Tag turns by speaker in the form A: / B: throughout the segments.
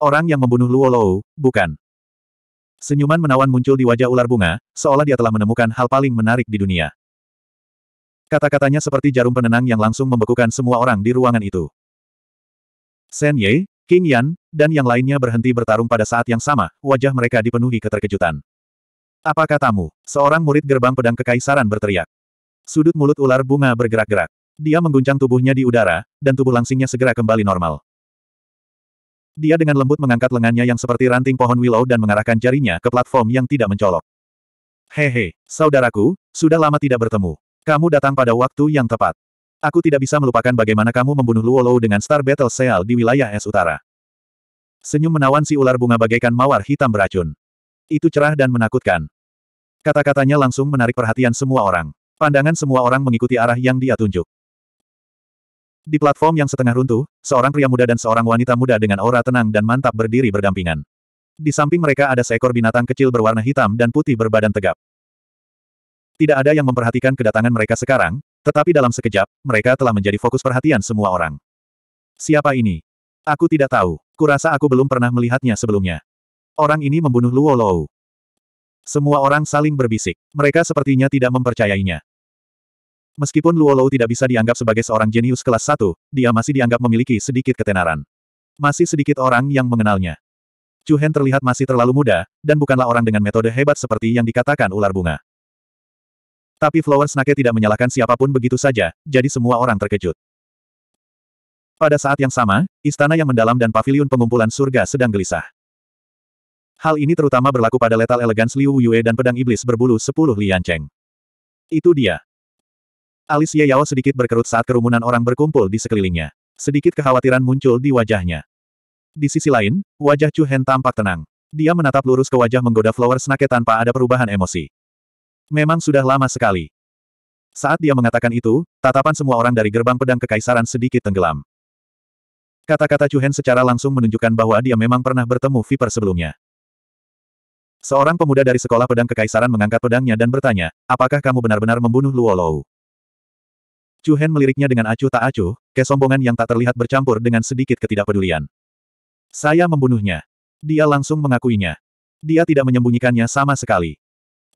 A: Orang yang membunuh Luo Lou, bukan. Senyuman menawan muncul di wajah ular bunga, seolah dia telah menemukan hal paling menarik di dunia. Kata-katanya seperti jarum penenang yang langsung membekukan semua orang di ruangan itu. Shen Ye, King Yan, dan yang lainnya berhenti bertarung pada saat yang sama, wajah mereka dipenuhi keterkejutan. Apa katamu? Seorang murid gerbang pedang kekaisaran berteriak. Sudut mulut ular bunga bergerak-gerak. Dia mengguncang tubuhnya di udara, dan tubuh langsingnya segera kembali normal. Dia dengan lembut mengangkat lengannya yang seperti ranting pohon willow dan mengarahkan jarinya ke platform yang tidak mencolok. Hehe, saudaraku, sudah lama tidak bertemu. Kamu datang pada waktu yang tepat. Aku tidak bisa melupakan bagaimana kamu membunuh Luolou dengan Star Battle Seal di wilayah es utara. Senyum menawan si ular bunga bagaikan mawar hitam beracun. Itu cerah dan menakutkan. Kata-katanya langsung menarik perhatian semua orang. Pandangan semua orang mengikuti arah yang dia tunjuk. Di platform yang setengah runtuh, seorang pria muda dan seorang wanita muda dengan aura tenang dan mantap berdiri berdampingan. Di samping mereka ada seekor binatang kecil berwarna hitam dan putih berbadan tegap. Tidak ada yang memperhatikan kedatangan mereka sekarang, tetapi dalam sekejap, mereka telah menjadi fokus perhatian semua orang. Siapa ini? Aku tidak tahu. Kurasa aku belum pernah melihatnya sebelumnya. Orang ini membunuh Luo Lou. Semua orang saling berbisik. Mereka sepertinya tidak mempercayainya. Meskipun Luo Lou tidak bisa dianggap sebagai seorang jenius kelas 1, dia masih dianggap memiliki sedikit ketenaran. Masih sedikit orang yang mengenalnya. Chu Hen terlihat masih terlalu muda, dan bukanlah orang dengan metode hebat seperti yang dikatakan ular bunga. Tapi Flower Snake tidak menyalahkan siapapun begitu saja, jadi semua orang terkejut. Pada saat yang sama, istana yang mendalam dan paviliun pengumpulan surga sedang gelisah. Hal ini terutama berlaku pada letal elegans Liu Yue dan pedang iblis berbulu sepuluh Lian Cheng. Itu dia. Alis Ye Yao sedikit berkerut saat kerumunan orang berkumpul di sekelilingnya. Sedikit kekhawatiran muncul di wajahnya. Di sisi lain, wajah Chu Hen tampak tenang. Dia menatap lurus ke wajah menggoda Flower Snake tanpa ada perubahan emosi. Memang sudah lama sekali. Saat dia mengatakan itu, tatapan semua orang dari gerbang pedang kekaisaran sedikit tenggelam. Kata-kata Chu Hen secara langsung menunjukkan bahwa dia memang pernah bertemu Viper sebelumnya. Seorang pemuda dari sekolah pedang kekaisaran mengangkat pedangnya dan bertanya, apakah kamu benar-benar membunuh Luo Chu Hen meliriknya dengan acuh tak acuh, kesombongan yang tak terlihat bercampur dengan sedikit ketidakpedulian. Saya membunuhnya. Dia langsung mengakuinya. Dia tidak menyembunyikannya sama sekali.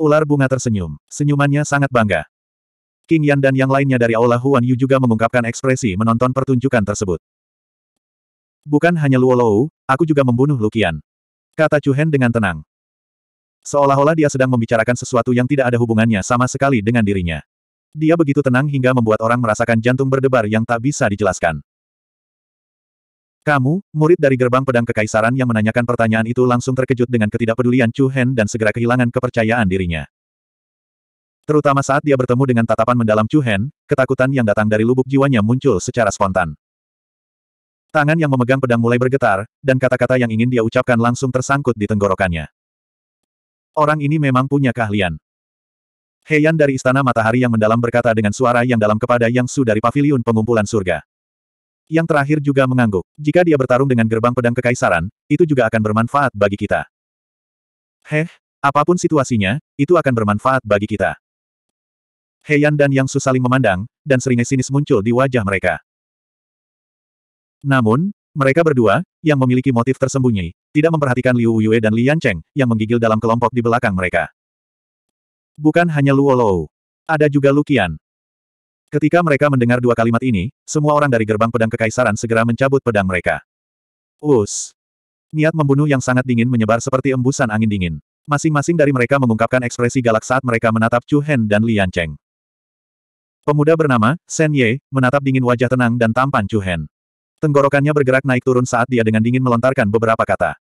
A: Ular bunga tersenyum. Senyumannya sangat bangga. King Yan dan yang lainnya dari Aula Huan Yu juga mengungkapkan ekspresi menonton pertunjukan tersebut. Bukan hanya Luo Lou, aku juga membunuh Lukian. Kata Chu Hen dengan tenang. Seolah-olah dia sedang membicarakan sesuatu yang tidak ada hubungannya sama sekali dengan dirinya. Dia begitu tenang hingga membuat orang merasakan jantung berdebar yang tak bisa dijelaskan. Kamu, murid dari gerbang pedang kekaisaran yang menanyakan pertanyaan itu langsung terkejut dengan ketidakpedulian Chu Hen dan segera kehilangan kepercayaan dirinya. Terutama saat dia bertemu dengan tatapan mendalam Chu Hen, ketakutan yang datang dari lubuk jiwanya muncul secara spontan. Tangan yang memegang pedang mulai bergetar, dan kata-kata yang ingin dia ucapkan langsung tersangkut di tenggorokannya. Orang ini memang punya keahlian. Heian dari Istana Matahari yang mendalam berkata dengan suara yang dalam kepada Yang Su dari paviliun pengumpulan surga. Yang terakhir juga mengangguk. Jika dia bertarung dengan gerbang pedang kekaisaran, itu juga akan bermanfaat bagi kita. Heh, apapun situasinya, itu akan bermanfaat bagi kita. Heian dan Yang Su saling memandang, dan seringai sinis muncul di wajah mereka. Namun, mereka berdua, yang memiliki motif tersembunyi, tidak memperhatikan Liu Yue dan Li Yancheng, yang menggigil dalam kelompok di belakang mereka. Bukan hanya Luo Luolou. Ada juga Lukian. Ketika mereka mendengar dua kalimat ini, semua orang dari gerbang pedang kekaisaran segera mencabut pedang mereka. Us. Niat membunuh yang sangat dingin menyebar seperti embusan angin dingin. Masing-masing dari mereka mengungkapkan ekspresi galak saat mereka menatap Chu Hen dan Lian Cheng. Pemuda bernama, Shen Ye, menatap dingin wajah tenang dan tampan Chu Hen. Tenggorokannya bergerak naik turun saat dia dengan dingin melontarkan beberapa kata.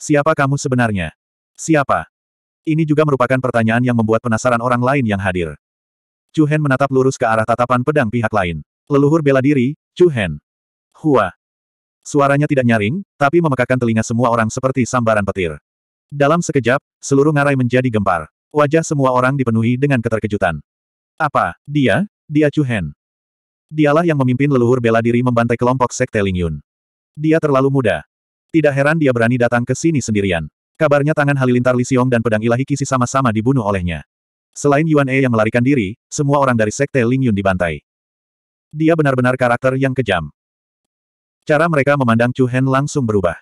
A: Siapa kamu sebenarnya? Siapa? Ini juga merupakan pertanyaan yang membuat penasaran orang lain yang hadir. Chu Hen menatap lurus ke arah tatapan pedang pihak lain. Leluhur bela diri, Chu Hen. Hua. Suaranya tidak nyaring, tapi memekakan telinga semua orang seperti sambaran petir. Dalam sekejap, seluruh ngarai menjadi gempar. Wajah semua orang dipenuhi dengan keterkejutan. Apa, dia? Dia Chu Hen. Dialah yang memimpin leluhur bela diri membantai kelompok sekte Ling Yun. Dia terlalu muda. Tidak heran dia berani datang ke sini sendirian. Kabarnya tangan halilintar Li Xiong dan pedang ilahi Kisi sama-sama dibunuh olehnya. Selain Yuan E yang melarikan diri, semua orang dari sekte Ling Yun dibantai. Dia benar-benar karakter yang kejam. Cara mereka memandang Chu Hen langsung berubah.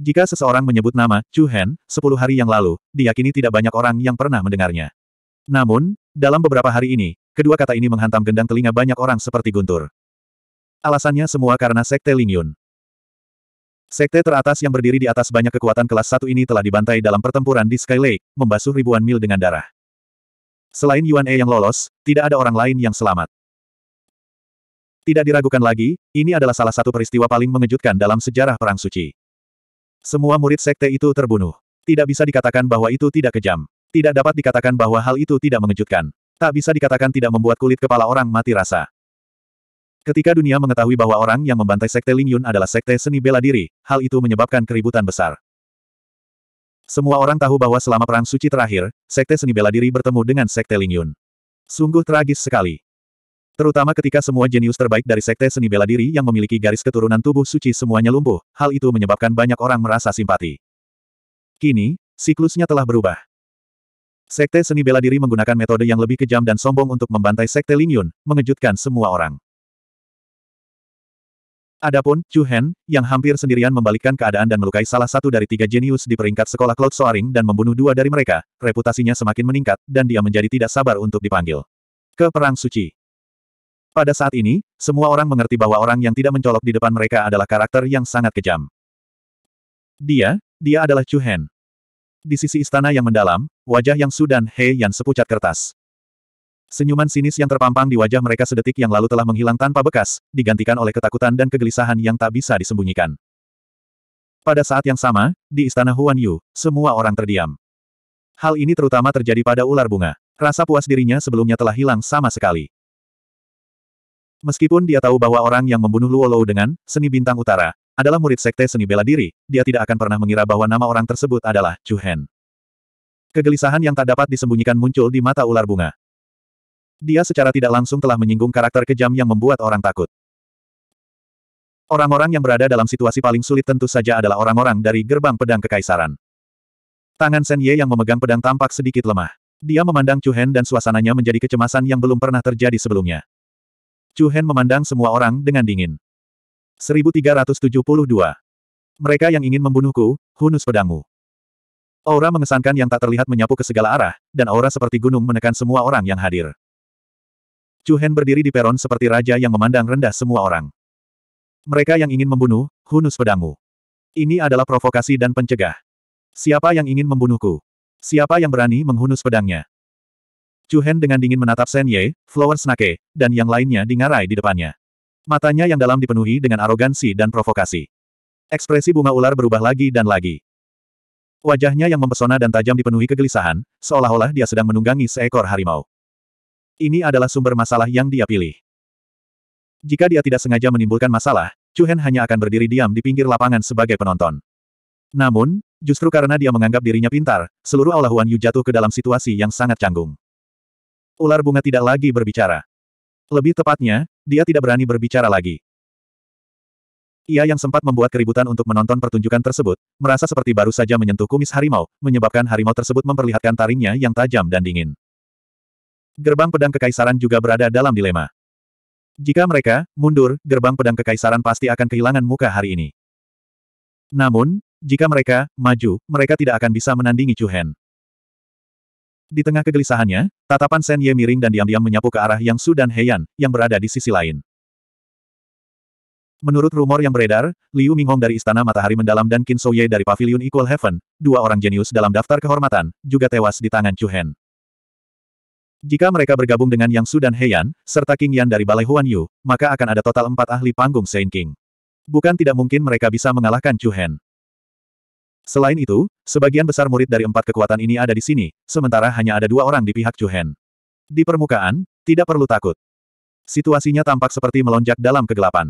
A: Jika seseorang menyebut nama Chu Hen, sepuluh hari yang lalu, diyakini tidak banyak orang yang pernah mendengarnya. Namun, dalam beberapa hari ini, kedua kata ini menghantam gendang telinga banyak orang seperti guntur. Alasannya semua karena sekte Ling Yun. Sekte teratas yang berdiri di atas banyak kekuatan kelas satu ini telah dibantai dalam pertempuran di Sky Lake, membasuh ribuan mil dengan darah. Selain Yuan E yang lolos, tidak ada orang lain yang selamat. Tidak diragukan lagi, ini adalah salah satu peristiwa paling mengejutkan dalam sejarah Perang Suci. Semua murid sekte itu terbunuh. Tidak bisa dikatakan bahwa itu tidak kejam. Tidak dapat dikatakan bahwa hal itu tidak mengejutkan. Tak bisa dikatakan tidak membuat kulit kepala orang mati rasa. Ketika dunia mengetahui bahwa orang yang membantai sekte Ling Yun adalah sekte seni bela diri, hal itu menyebabkan keributan besar. Semua orang tahu bahwa selama Perang Suci terakhir, sekte seni bela diri bertemu dengan sekte Ling Yun. Sungguh tragis sekali. Terutama ketika semua jenius terbaik dari sekte seni bela diri yang memiliki garis keturunan tubuh suci semuanya lumpuh, hal itu menyebabkan banyak orang merasa simpati. Kini, siklusnya telah berubah. Sekte seni bela diri menggunakan metode yang lebih kejam dan sombong untuk membantai sekte Ling Yun, mengejutkan semua orang. Adapun, Chu Hen, yang hampir sendirian membalikkan keadaan dan melukai salah satu dari tiga jenius di peringkat sekolah Cloud Soaring dan membunuh dua dari mereka, reputasinya semakin meningkat, dan dia menjadi tidak sabar untuk dipanggil. Ke Perang Suci. Pada saat ini, semua orang mengerti bahwa orang yang tidak mencolok di depan mereka adalah karakter yang sangat kejam. Dia, dia adalah Chu Hen. Di sisi istana yang mendalam, wajah yang Sudan He yang sepucat kertas. Senyuman sinis yang terpampang di wajah mereka sedetik yang lalu telah menghilang tanpa bekas, digantikan oleh ketakutan dan kegelisahan yang tak bisa disembunyikan. Pada saat yang sama, di istana Huan Yu, semua orang terdiam. Hal ini terutama terjadi pada ular bunga. Rasa puas dirinya sebelumnya telah hilang sama sekali. Meskipun dia tahu bahwa orang yang membunuh Luo Lou dengan seni bintang utara adalah murid sekte seni bela diri, dia tidak akan pernah mengira bahwa nama orang tersebut adalah Chu Hen. Kegelisahan yang tak dapat disembunyikan muncul di mata ular bunga dia secara tidak langsung telah menyinggung karakter kejam yang membuat orang takut. Orang-orang yang berada dalam situasi paling sulit tentu saja adalah orang-orang dari gerbang pedang kekaisaran. Tangan Sen Ye yang memegang pedang tampak sedikit lemah. Dia memandang Chu Hen dan suasananya menjadi kecemasan yang belum pernah terjadi sebelumnya. Chu Hen memandang semua orang dengan dingin. 1372. Mereka yang ingin membunuhku, hunus pedangmu. Aura mengesankan yang tak terlihat menyapu ke segala arah, dan aura seperti gunung menekan semua orang yang hadir. Chu Hen berdiri di peron seperti raja yang memandang rendah semua orang. Mereka yang ingin membunuh, hunus pedangmu. Ini adalah provokasi dan pencegah. Siapa yang ingin membunuhku? Siapa yang berani menghunus pedangnya? Chu Hen dengan dingin menatap Shen Ye, Flowers Snake, dan yang lainnya di ngarai di depannya. Matanya yang dalam dipenuhi dengan arogansi dan provokasi. Ekspresi bunga ular berubah lagi dan lagi. Wajahnya yang mempesona dan tajam dipenuhi kegelisahan, seolah-olah dia sedang menunggangi seekor harimau. Ini adalah sumber masalah yang dia pilih. Jika dia tidak sengaja menimbulkan masalah, Chu Hen hanya akan berdiri diam di pinggir lapangan sebagai penonton. Namun, justru karena dia menganggap dirinya pintar, seluruh aula Huan Yu jatuh ke dalam situasi yang sangat canggung. Ular bunga tidak lagi berbicara. Lebih tepatnya, dia tidak berani berbicara lagi. Ia yang sempat membuat keributan untuk menonton pertunjukan tersebut, merasa seperti baru saja menyentuh kumis harimau, menyebabkan harimau tersebut memperlihatkan taringnya yang tajam dan dingin. Gerbang pedang kekaisaran juga berada dalam dilema. Jika mereka mundur, gerbang pedang kekaisaran pasti akan kehilangan muka hari ini. Namun, jika mereka maju, mereka tidak akan bisa menandingi Chu Hen. Di tengah kegelisahannya, tatapan Sen Ye miring dan diam-diam menyapu ke arah Yang Su dan Heian, yang berada di sisi lain. Menurut rumor yang beredar, Liu Minghong dari Istana Matahari Mendalam dan Qin So dari Pavilion Equal Heaven, dua orang jenius dalam daftar kehormatan, juga tewas di tangan Chu Hen. Jika mereka bergabung dengan Yang Su dan Heian, serta King Yan dari Balai Huan Yu, maka akan ada total empat ahli panggung Saint King. Bukan tidak mungkin mereka bisa mengalahkan Chu Hen. Selain itu, sebagian besar murid dari empat kekuatan ini ada di sini, sementara hanya ada dua orang di pihak Chu Hen. Di permukaan, tidak perlu takut. Situasinya tampak seperti melonjak dalam kegelapan.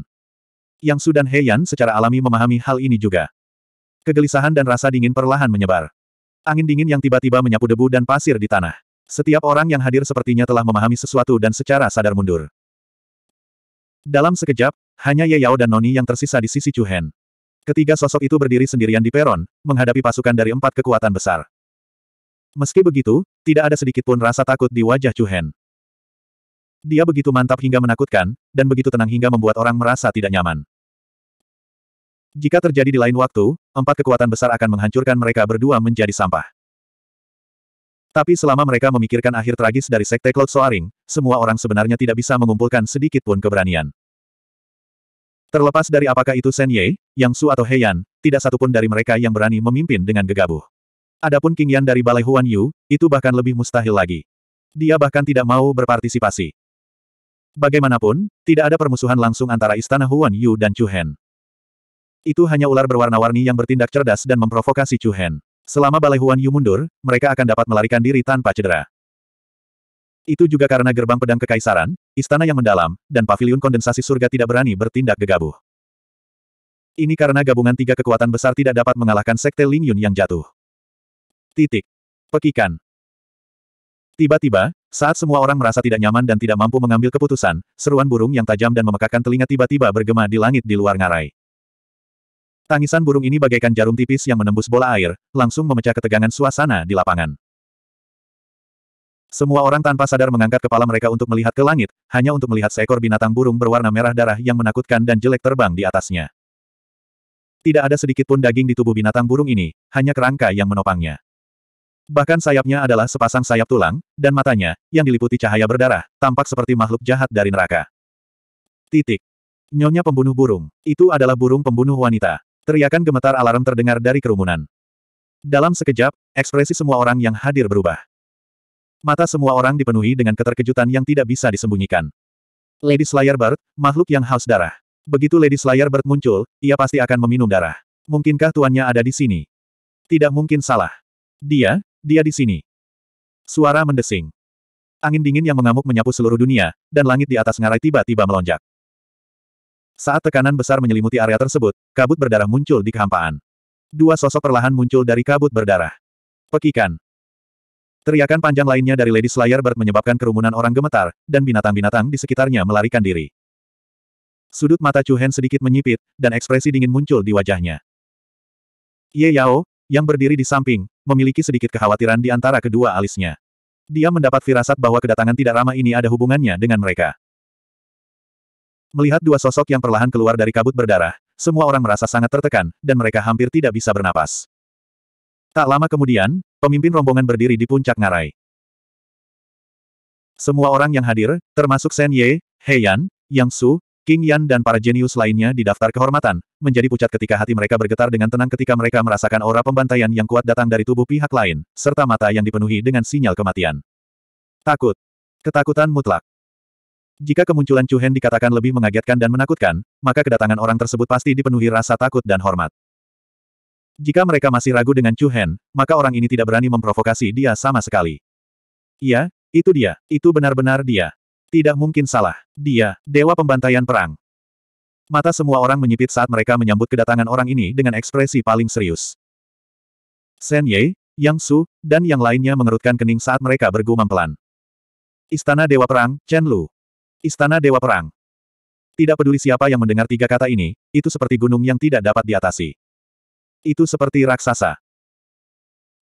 A: Yang Su dan Heian secara alami memahami hal ini juga. Kegelisahan dan rasa dingin perlahan menyebar. Angin dingin yang tiba-tiba menyapu debu dan pasir di tanah. Setiap orang yang hadir sepertinya telah memahami sesuatu dan secara sadar mundur. Dalam sekejap, hanya Ye Yao dan Noni yang tersisa di sisi Chuhen. Ketiga sosok itu berdiri sendirian di peron, menghadapi pasukan dari empat kekuatan besar. Meski begitu, tidak ada sedikit pun rasa takut di wajah Chuhen. Dia begitu mantap hingga menakutkan, dan begitu tenang hingga membuat orang merasa tidak nyaman. Jika terjadi di lain waktu, empat kekuatan besar akan menghancurkan mereka berdua menjadi sampah. Tapi selama mereka memikirkan akhir tragis dari Sekte Cloud Soaring, semua orang sebenarnya tidak bisa mengumpulkan sedikit pun keberanian. Terlepas dari apakah itu Shen Ye, Yang Su atau Heian, Yan, tidak satupun dari mereka yang berani memimpin dengan gegabah. Adapun King Yan dari Balai Huan Yu, itu bahkan lebih mustahil lagi. Dia bahkan tidak mau berpartisipasi. Bagaimanapun, tidak ada permusuhan langsung antara istana Huan Yu dan Chu Hen. Itu hanya ular berwarna-warni yang bertindak cerdas dan memprovokasi Chu Hen. Selama Balai Huan Yu mundur, mereka akan dapat melarikan diri tanpa cedera. Itu juga karena gerbang pedang kekaisaran, istana yang mendalam, dan paviliun kondensasi surga tidak berani bertindak gegabah. Ini karena gabungan tiga kekuatan besar tidak dapat mengalahkan sekte Ling Yun yang jatuh. Titik. Pekikan. Tiba-tiba, saat semua orang merasa tidak nyaman dan tidak mampu mengambil keputusan, seruan burung yang tajam dan memekakan telinga tiba-tiba bergema di langit di luar ngarai. Tangisan burung ini bagaikan jarum tipis yang menembus bola air, langsung memecah ketegangan suasana di lapangan. Semua orang tanpa sadar mengangkat kepala mereka untuk melihat ke langit, hanya untuk melihat seekor binatang burung berwarna merah darah yang menakutkan dan jelek terbang di atasnya. Tidak ada sedikit pun daging di tubuh binatang burung ini, hanya kerangka yang menopangnya. Bahkan sayapnya adalah sepasang sayap tulang, dan matanya, yang diliputi cahaya berdarah, tampak seperti makhluk jahat dari neraka. Titik. Nyonya pembunuh burung. Itu adalah burung pembunuh wanita. Teriakan gemetar alarm terdengar dari kerumunan. Dalam sekejap, ekspresi semua orang yang hadir berubah. Mata semua orang dipenuhi dengan keterkejutan yang tidak bisa disembunyikan. Lady Slayer Bird, makhluk yang haus darah. Begitu Lady Slayer Bird muncul, ia pasti akan meminum darah. Mungkinkah tuannya ada di sini? Tidak mungkin salah. Dia, dia di sini. Suara mendesing. Angin dingin yang mengamuk menyapu seluruh dunia, dan langit di atas ngarai tiba-tiba melonjak. Saat tekanan besar menyelimuti area tersebut, kabut berdarah muncul di kehampaan. Dua sosok perlahan muncul dari kabut berdarah. Pekikan. Teriakan panjang lainnya dari Lady Slayer Bird menyebabkan kerumunan orang gemetar, dan binatang-binatang di sekitarnya melarikan diri. Sudut mata Chu Hen sedikit menyipit, dan ekspresi dingin muncul di wajahnya. Ye Yao, yang berdiri di samping, memiliki sedikit kekhawatiran di antara kedua alisnya. Dia mendapat firasat bahwa kedatangan tidak ramah ini ada hubungannya dengan mereka. Melihat dua sosok yang perlahan keluar dari kabut berdarah, semua orang merasa sangat tertekan, dan mereka hampir tidak bisa bernapas. Tak lama kemudian, pemimpin rombongan berdiri di puncak ngarai. Semua orang yang hadir, termasuk Shen Ye, He Yan, Yang Su, King Yan dan para jenius lainnya di daftar kehormatan, menjadi pucat ketika hati mereka bergetar dengan tenang ketika mereka merasakan aura pembantaian yang kuat datang dari tubuh pihak lain, serta mata yang dipenuhi dengan sinyal kematian. Takut. Ketakutan mutlak. Jika kemunculan Chu Hen dikatakan lebih mengagetkan dan menakutkan, maka kedatangan orang tersebut pasti dipenuhi rasa takut dan hormat. Jika mereka masih ragu dengan Chu Hen, maka orang ini tidak berani memprovokasi dia sama sekali. Iya, itu dia, itu benar-benar dia. Tidak mungkin salah, dia, dewa pembantaian perang. Mata semua orang menyipit saat mereka menyambut kedatangan orang ini dengan ekspresi paling serius. Shen Ye, Yang Su, dan yang lainnya mengerutkan kening saat mereka bergumam pelan. Istana Dewa Perang, Chen Lu. Istana Dewa Perang. Tidak peduli siapa yang mendengar tiga kata ini, itu seperti gunung yang tidak dapat diatasi. Itu seperti raksasa.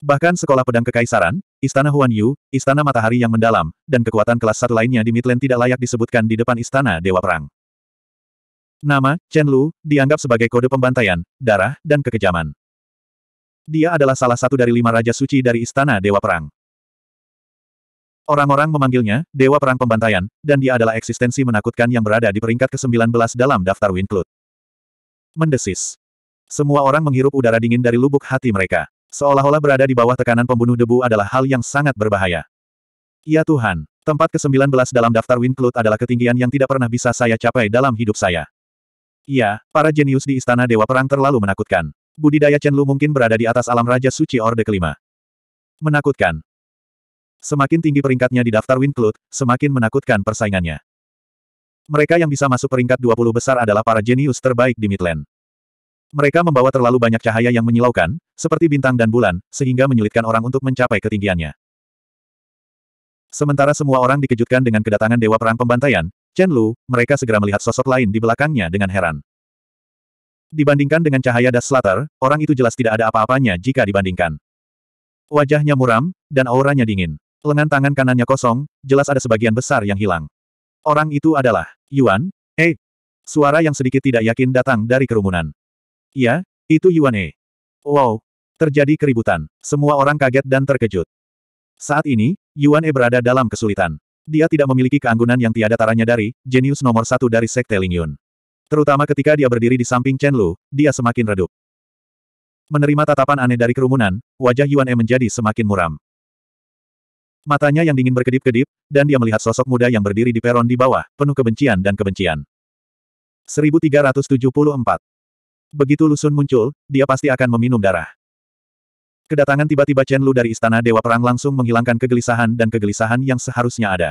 A: Bahkan sekolah pedang kekaisaran, Istana Huan Yu, Istana Matahari yang mendalam, dan kekuatan kelas satu lainnya di Midland tidak layak disebutkan di depan Istana Dewa Perang. Nama, Chen Lu, dianggap sebagai kode pembantaian, darah, dan kekejaman. Dia adalah salah satu dari lima Raja Suci dari Istana Dewa Perang. Orang-orang memanggilnya, Dewa Perang Pembantaian, dan dia adalah eksistensi menakutkan yang berada di peringkat ke-19 dalam daftar Winklut. Mendesis. Semua orang menghirup udara dingin dari lubuk hati mereka. Seolah-olah berada di bawah tekanan pembunuh debu adalah hal yang sangat berbahaya. Ya Tuhan, tempat ke-19 dalam daftar Winklut adalah ketinggian yang tidak pernah bisa saya capai dalam hidup saya. Iya, para jenius di Istana Dewa Perang terlalu menakutkan. Budidaya Chen Lu mungkin berada di atas alam Raja Suci Orde kelima. Menakutkan. Semakin tinggi peringkatnya di daftar Winclut, semakin menakutkan persaingannya. Mereka yang bisa masuk peringkat 20 besar adalah para jenius terbaik di Midland. Mereka membawa terlalu banyak cahaya yang menyilaukan, seperti bintang dan bulan, sehingga menyulitkan orang untuk mencapai ketinggiannya. Sementara semua orang dikejutkan dengan kedatangan Dewa Perang Pembantaian, Chen Lu, mereka segera melihat sosok lain di belakangnya dengan heran. Dibandingkan dengan cahaya Das Slater, orang itu jelas tidak ada apa-apanya jika dibandingkan. Wajahnya muram, dan auranya dingin. Lengan tangan kanannya kosong, jelas ada sebagian besar yang hilang. Orang itu adalah Yuan E. Suara yang sedikit tidak yakin datang dari kerumunan. Ya, itu Yuan E. Wow. Terjadi keributan. Semua orang kaget dan terkejut. Saat ini, Yuan E berada dalam kesulitan. Dia tidak memiliki keanggunan yang tiada taranya dari jenius nomor satu dari Sekte Lingyun. Terutama ketika dia berdiri di samping Chen Lu, dia semakin redup. Menerima tatapan aneh dari kerumunan, wajah Yuan E menjadi semakin muram. Matanya yang dingin berkedip-kedip, dan dia melihat sosok muda yang berdiri di peron di bawah, penuh kebencian dan kebencian. 1374. Begitu Lusun muncul, dia pasti akan meminum darah. Kedatangan tiba-tiba Chen Lu dari Istana Dewa Perang langsung menghilangkan kegelisahan dan kegelisahan yang seharusnya ada.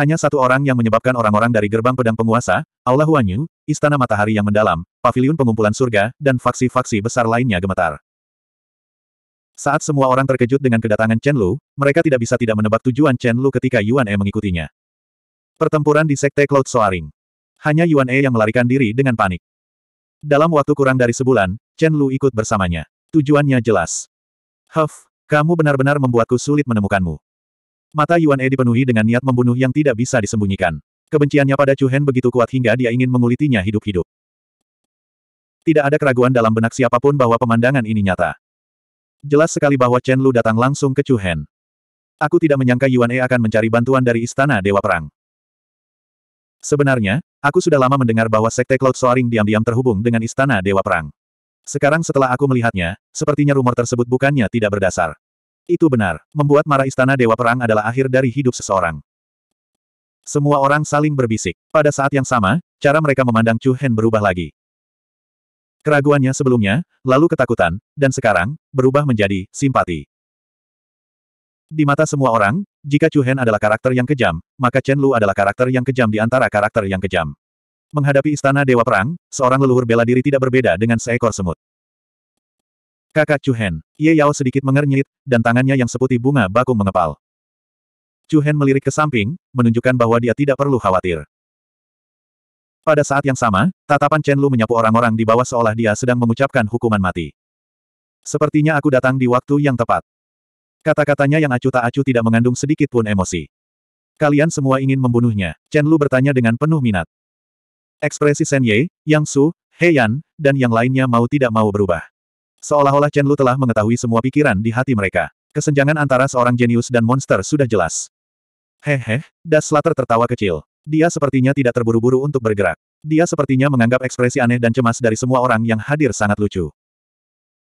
A: Hanya satu orang yang menyebabkan orang-orang dari gerbang pedang penguasa, Allah Huanyu, Istana Matahari yang mendalam, Paviliun pengumpulan surga, dan faksi-faksi besar lainnya gemetar. Saat semua orang terkejut dengan kedatangan Chen Lu, mereka tidak bisa tidak menebak tujuan Chen Lu ketika Yuan E mengikutinya. Pertempuran di Sekte Cloud Soaring. Hanya Yuan E yang melarikan diri dengan panik. Dalam waktu kurang dari sebulan, Chen Lu ikut bersamanya. Tujuannya jelas. Huff, kamu benar-benar membuatku sulit menemukanmu. Mata Yuan E dipenuhi dengan niat membunuh yang tidak bisa disembunyikan. Kebenciannya pada Chu Hen begitu kuat hingga dia ingin mengulitinya hidup-hidup. Tidak ada keraguan dalam benak siapapun bahwa pemandangan ini nyata. Jelas sekali bahwa Chen Lu datang langsung ke Chu Hen. Aku tidak menyangka Yuan E akan mencari bantuan dari Istana Dewa Perang. Sebenarnya, aku sudah lama mendengar bahwa Sekte Cloud Soaring diam-diam terhubung dengan Istana Dewa Perang. Sekarang setelah aku melihatnya, sepertinya rumor tersebut bukannya tidak berdasar. Itu benar, membuat marah Istana Dewa Perang adalah akhir dari hidup seseorang. Semua orang saling berbisik. Pada saat yang sama, cara mereka memandang Chu Hen berubah lagi. Keraguannya sebelumnya, lalu ketakutan, dan sekarang, berubah menjadi simpati. Di mata semua orang, jika Chu Hen adalah karakter yang kejam, maka Chen Lu adalah karakter yang kejam di antara karakter yang kejam. Menghadapi istana Dewa Perang, seorang leluhur bela diri tidak berbeda dengan seekor semut. Kakak Chu Hen, Ye Yao sedikit mengernyit, dan tangannya yang seputih bunga bakung mengepal. Chu Hen melirik ke samping, menunjukkan bahwa dia tidak perlu khawatir. Pada saat yang sama, tatapan Chen Lu menyapu orang-orang di bawah seolah dia sedang mengucapkan hukuman mati. Sepertinya aku datang di waktu yang tepat. Kata-katanya yang acuh tak acuh tidak mengandung sedikit pun emosi. Kalian semua ingin membunuhnya, Chen Lu bertanya dengan penuh minat. Ekspresi Shen Ye, Yang Su, He Yan, dan yang lainnya mau tidak mau berubah. Seolah-olah Chen Lu telah mengetahui semua pikiran di hati mereka. Kesenjangan antara seorang jenius dan monster sudah jelas. Hehe, Daslater tertawa kecil. Dia sepertinya tidak terburu-buru untuk bergerak. Dia sepertinya menganggap ekspresi aneh dan cemas dari semua orang yang hadir sangat lucu.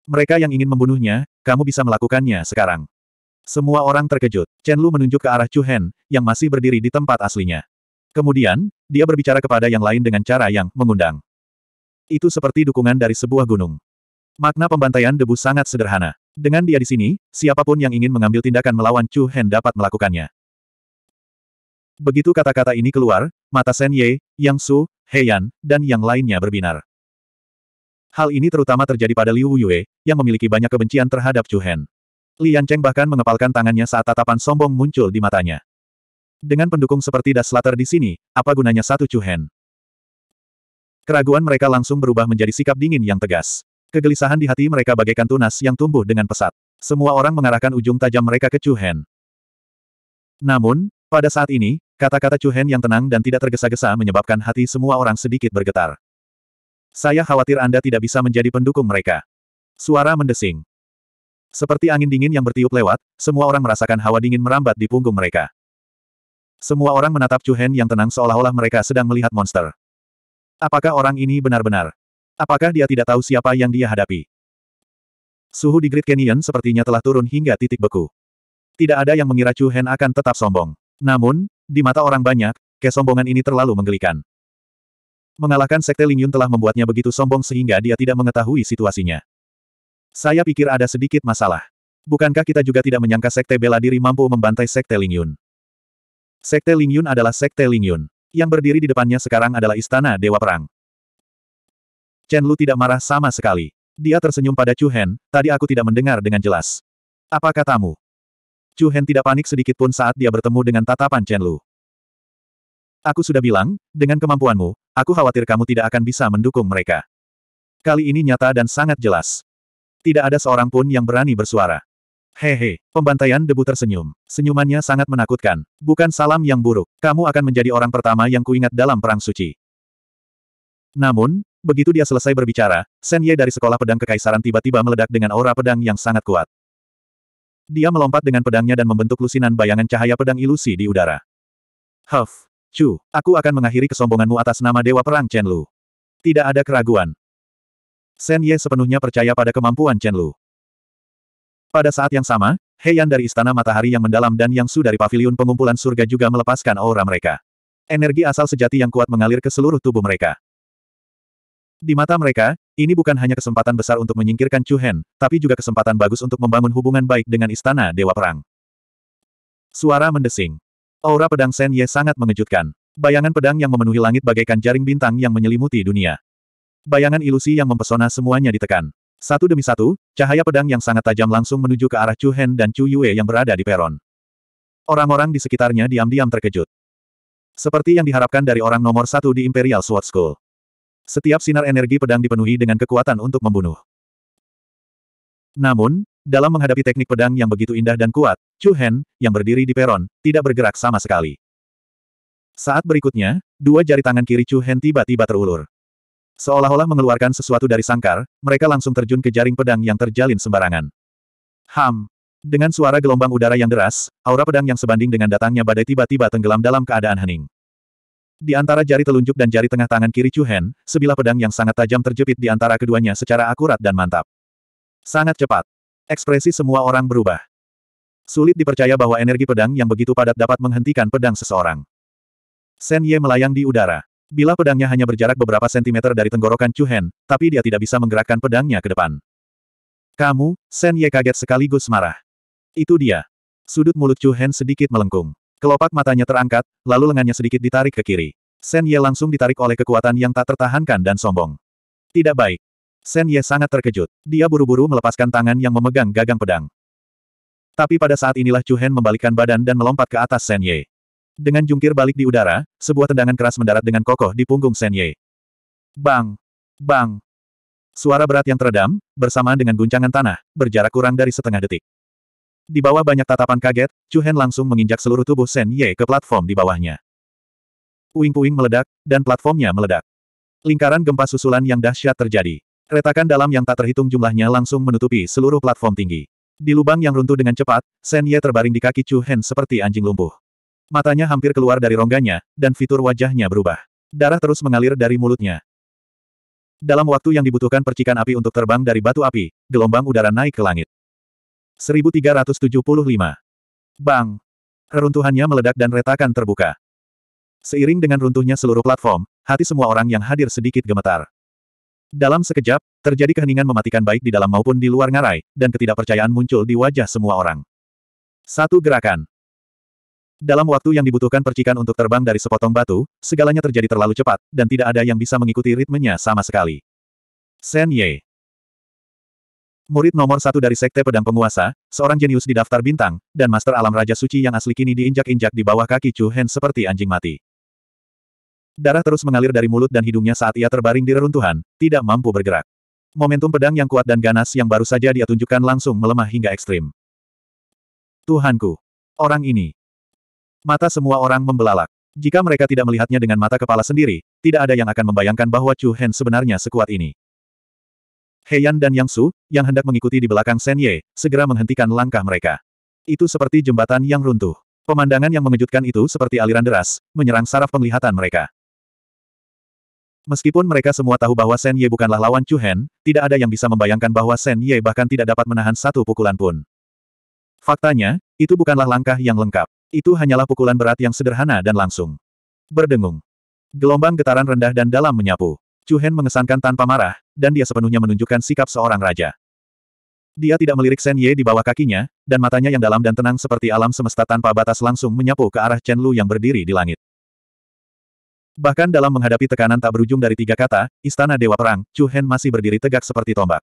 A: Mereka yang ingin membunuhnya, kamu bisa melakukannya sekarang. Semua orang terkejut. Chen Lu menunjuk ke arah Chu Hen, yang masih berdiri di tempat aslinya. Kemudian, dia berbicara kepada yang lain dengan cara yang mengundang. Itu seperti dukungan dari sebuah gunung. Makna pembantaian debu sangat sederhana. Dengan dia di sini, siapapun yang ingin mengambil tindakan melawan Chu Hen dapat melakukannya. Begitu kata-kata ini keluar, mata Shen Ye, Yang Su, Heian, dan yang lainnya berbinar. Hal ini terutama terjadi pada Liu Yue, yang memiliki banyak kebencian terhadap Chu Hen. Lian Cheng bahkan mengepalkan tangannya saat tatapan sombong muncul di matanya. Dengan pendukung seperti Slater di sini, apa gunanya satu Chu Hen? Keraguan mereka langsung berubah menjadi sikap dingin yang tegas. Kegelisahan di hati mereka bagaikan tunas yang tumbuh dengan pesat. Semua orang mengarahkan ujung tajam mereka ke Chu Hen. Namun, pada saat ini, kata-kata Chu Hen yang tenang dan tidak tergesa-gesa menyebabkan hati semua orang sedikit bergetar. Saya khawatir Anda tidak bisa menjadi pendukung mereka. Suara mendesing. Seperti angin dingin yang bertiup lewat, semua orang merasakan hawa dingin merambat di punggung mereka. Semua orang menatap Chu Hen yang tenang seolah-olah mereka sedang melihat monster. Apakah orang ini benar-benar? Apakah dia tidak tahu siapa yang dia hadapi? Suhu di Great Canyon sepertinya telah turun hingga titik beku. Tidak ada yang mengira Chu Hen akan tetap sombong. Namun, di mata orang banyak, kesombongan ini terlalu menggelikan. Mengalahkan Sekte Lingyun telah membuatnya begitu sombong sehingga dia tidak mengetahui situasinya. Saya pikir ada sedikit masalah. Bukankah kita juga tidak menyangka Sekte Bela Diri mampu membantai Sekte Lingyun? Sekte Lingyun adalah Sekte Lingyun. Yang berdiri di depannya sekarang adalah Istana Dewa Perang. Chen Lu tidak marah sama sekali. Dia tersenyum pada Chu Hen, tadi aku tidak mendengar dengan jelas. Apa katamu? Chu Hen tidak panik sedikit pun saat dia bertemu dengan tatapan Chen Lu. Aku sudah bilang, dengan kemampuanmu, aku khawatir kamu tidak akan bisa mendukung mereka. Kali ini nyata dan sangat jelas. Tidak ada seorang pun yang berani bersuara. Hehe, pembantaian debu tersenyum. Senyumannya sangat menakutkan. Bukan salam yang buruk. Kamu akan menjadi orang pertama yang kuingat dalam perang suci. Namun, begitu dia selesai berbicara, Sen Ye dari sekolah pedang kekaisaran tiba-tiba meledak dengan aura pedang yang sangat kuat. Dia melompat dengan pedangnya dan membentuk lusinan bayangan cahaya pedang ilusi di udara. Huff! Chu, aku akan mengakhiri kesombonganmu atas nama Dewa Perang Chen Lu. Tidak ada keraguan. Shen Ye sepenuhnya percaya pada kemampuan Chen Lu. Pada saat yang sama, Heian dari Istana Matahari yang mendalam dan yang Su dari Paviliun Pengumpulan Surga juga melepaskan aura mereka. Energi asal sejati yang kuat mengalir ke seluruh tubuh mereka. Di mata mereka, ini bukan hanya kesempatan besar untuk menyingkirkan Chu Hen, tapi juga kesempatan bagus untuk membangun hubungan baik dengan Istana Dewa Perang. Suara mendesing. Aura pedang Shen Ye sangat mengejutkan. Bayangan pedang yang memenuhi langit bagaikan jaring bintang yang menyelimuti dunia. Bayangan ilusi yang mempesona semuanya ditekan. Satu demi satu, cahaya pedang yang sangat tajam langsung menuju ke arah Chu Hen dan Chu Yue yang berada di peron. Orang-orang di sekitarnya diam-diam terkejut. Seperti yang diharapkan dari orang nomor satu di Imperial Sword School. Setiap sinar energi pedang dipenuhi dengan kekuatan untuk membunuh. Namun, dalam menghadapi teknik pedang yang begitu indah dan kuat, Chu Hen, yang berdiri di peron, tidak bergerak sama sekali. Saat berikutnya, dua jari tangan kiri Chu Hen tiba-tiba terulur. Seolah-olah mengeluarkan sesuatu dari sangkar, mereka langsung terjun ke jaring pedang yang terjalin sembarangan. Ham! Dengan suara gelombang udara yang deras, aura pedang yang sebanding dengan datangnya badai tiba-tiba tenggelam dalam keadaan hening. Di antara jari telunjuk dan jari tengah tangan kiri Chu Hen, sebilah pedang yang sangat tajam terjepit di antara keduanya secara akurat dan mantap. Sangat cepat. Ekspresi semua orang berubah. Sulit dipercaya bahwa energi pedang yang begitu padat dapat menghentikan pedang seseorang. Shen Ye melayang di udara. Bila pedangnya hanya berjarak beberapa sentimeter dari tenggorokan Chu Hen, tapi dia tidak bisa menggerakkan pedangnya ke depan. Kamu, Shen Ye kaget sekaligus marah. Itu dia. Sudut mulut Chu Hen sedikit melengkung. Kelopak matanya terangkat, lalu lengannya sedikit ditarik ke kiri. Sen Ye langsung ditarik oleh kekuatan yang tak tertahankan dan sombong. Tidak baik. Sen Ye sangat terkejut. Dia buru-buru melepaskan tangan yang memegang gagang pedang. Tapi pada saat inilah Chu Hen membalikkan badan dan melompat ke atas Sen Ye. Dengan jungkir balik di udara, sebuah tendangan keras mendarat dengan kokoh di punggung Sen Ye. Bang! Bang! Suara berat yang teredam, bersamaan dengan guncangan tanah, berjarak kurang dari setengah detik. Di bawah banyak tatapan kaget, Chu Hen langsung menginjak seluruh tubuh Shen Ye ke platform di bawahnya. Puing-puing meledak, dan platformnya meledak. Lingkaran gempa susulan yang dahsyat terjadi. Retakan dalam yang tak terhitung jumlahnya langsung menutupi seluruh platform tinggi. Di lubang yang runtuh dengan cepat, Shen Ye terbaring di kaki Chu Hen seperti anjing lumpuh. Matanya hampir keluar dari rongganya, dan fitur wajahnya berubah. Darah terus mengalir dari mulutnya. Dalam waktu yang dibutuhkan percikan api untuk terbang dari batu api, gelombang udara naik ke langit. 1375. Bang! Reruntuhannya meledak dan retakan terbuka. Seiring dengan runtuhnya seluruh platform, hati semua orang yang hadir sedikit gemetar. Dalam sekejap, terjadi keheningan mematikan baik di dalam maupun di luar ngarai, dan ketidakpercayaan muncul di wajah semua orang. Satu gerakan. Dalam waktu yang dibutuhkan percikan untuk terbang dari sepotong batu, segalanya terjadi terlalu cepat, dan tidak ada yang bisa mengikuti ritmenya sama sekali. Sen Ye. Murid nomor satu dari Sekte Pedang Penguasa, seorang jenius di daftar bintang, dan Master Alam Raja Suci yang asli kini diinjak-injak di bawah kaki Chu Hen seperti anjing mati. Darah terus mengalir dari mulut dan hidungnya saat ia terbaring di reruntuhan, tidak mampu bergerak. Momentum pedang yang kuat dan ganas yang baru saja dia tunjukkan langsung melemah hingga ekstrim. Tuhanku! Orang ini! Mata semua orang membelalak. Jika mereka tidak melihatnya dengan mata kepala sendiri, tidak ada yang akan membayangkan bahwa Chu Hen sebenarnya sekuat ini. Heian dan Yang Su, yang hendak mengikuti di belakang Shen Ye, segera menghentikan langkah mereka. Itu seperti jembatan yang runtuh. Pemandangan yang mengejutkan itu seperti aliran deras, menyerang saraf penglihatan mereka. Meskipun mereka semua tahu bahwa Shen Ye bukanlah lawan Chu Hen, tidak ada yang bisa membayangkan bahwa Shen Ye bahkan tidak dapat menahan satu pukulan pun. Faktanya, itu bukanlah langkah yang lengkap. Itu hanyalah pukulan berat yang sederhana dan langsung. Berdengung. Gelombang getaran rendah dan dalam menyapu. Chu Hen mengesankan tanpa marah, dan dia sepenuhnya menunjukkan sikap seorang raja. Dia tidak melirik Shen Ye di bawah kakinya, dan matanya yang dalam dan tenang seperti alam semesta tanpa batas langsung menyapu ke arah Chen Lu yang berdiri di langit. Bahkan dalam menghadapi tekanan tak berujung dari tiga kata, Istana Dewa Perang, Chu Hen masih berdiri tegak seperti tombak.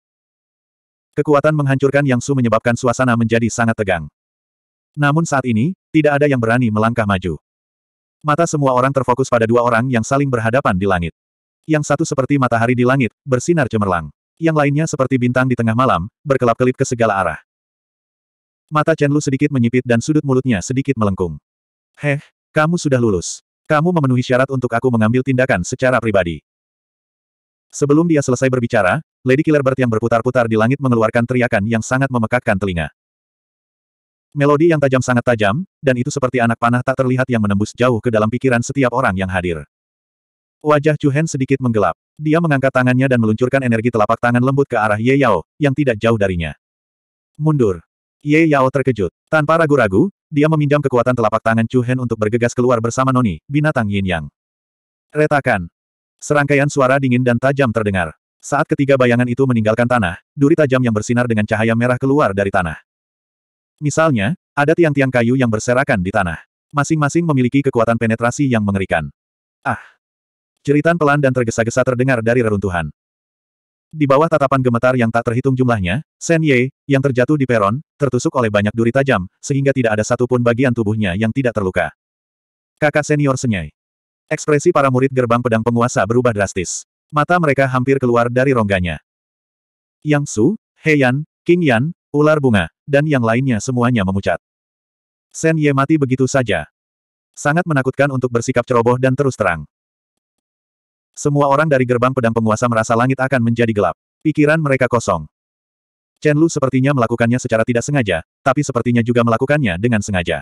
A: Kekuatan menghancurkan Yang Su menyebabkan suasana menjadi sangat tegang. Namun saat ini, tidak ada yang berani melangkah maju. Mata semua orang terfokus pada dua orang yang saling berhadapan di langit. Yang satu seperti matahari di langit, bersinar cemerlang. Yang lainnya seperti bintang di tengah malam, berkelap-kelip ke segala arah. Mata Chen Lu sedikit menyipit dan sudut mulutnya sedikit melengkung. Heh, kamu sudah lulus. Kamu memenuhi syarat untuk aku mengambil tindakan secara pribadi. Sebelum dia selesai berbicara, Lady Killer Killerbird yang berputar-putar di langit mengeluarkan teriakan yang sangat memekakkan telinga. Melodi yang tajam sangat tajam, dan itu seperti anak panah tak terlihat yang menembus jauh ke dalam pikiran setiap orang yang hadir. Wajah Chu Hen sedikit menggelap. Dia mengangkat tangannya dan meluncurkan energi telapak tangan lembut ke arah Ye Yao, yang tidak jauh darinya. Mundur. Ye Yao terkejut. Tanpa ragu-ragu, dia meminjam kekuatan telapak tangan Chu Hen untuk bergegas keluar bersama Noni, binatang Yin Yang. Retakan. Serangkaian suara dingin dan tajam terdengar. Saat ketiga bayangan itu meninggalkan tanah, duri tajam yang bersinar dengan cahaya merah keluar dari tanah. Misalnya, ada tiang-tiang kayu yang berserakan di tanah. Masing-masing memiliki kekuatan penetrasi yang mengerikan. Ah! Jeritan pelan dan tergesa-gesa terdengar dari reruntuhan. Di bawah tatapan gemetar yang tak terhitung jumlahnya, Shen Ye, yang terjatuh di peron, tertusuk oleh banyak duri tajam, sehingga tidak ada satupun bagian tubuhnya yang tidak terluka. Kakak senior senyai. Ekspresi para murid gerbang pedang penguasa berubah drastis. Mata mereka hampir keluar dari rongganya. Yang Su, He Yan, King Yan, ular bunga, dan yang lainnya semuanya memucat. Shen Ye mati begitu saja. Sangat menakutkan untuk bersikap ceroboh dan terus terang. Semua orang dari gerbang pedang penguasa merasa langit akan menjadi gelap. Pikiran mereka kosong. Chen Lu sepertinya melakukannya secara tidak sengaja, tapi sepertinya juga melakukannya dengan sengaja.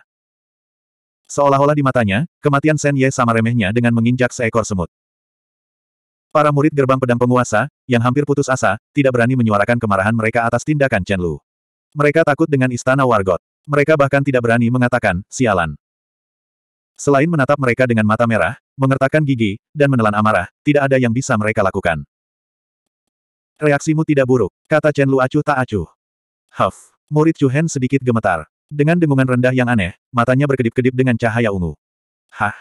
A: Seolah-olah di matanya, kematian Shen Ye sama remehnya dengan menginjak seekor semut. Para murid gerbang pedang penguasa, yang hampir putus asa, tidak berani menyuarakan kemarahan mereka atas tindakan Chen Lu. Mereka takut dengan istana Wargot. Mereka bahkan tidak berani mengatakan, sialan. Selain menatap mereka dengan mata merah, mengertakkan gigi, dan menelan amarah, tidak ada yang bisa mereka lakukan. Reaksimu tidak buruk, kata Chen Lu acuh tak acuh. Huff. Murid Chu Hen sedikit gemetar. Dengan dengungan rendah yang aneh, matanya berkedip-kedip dengan cahaya ungu. Hah.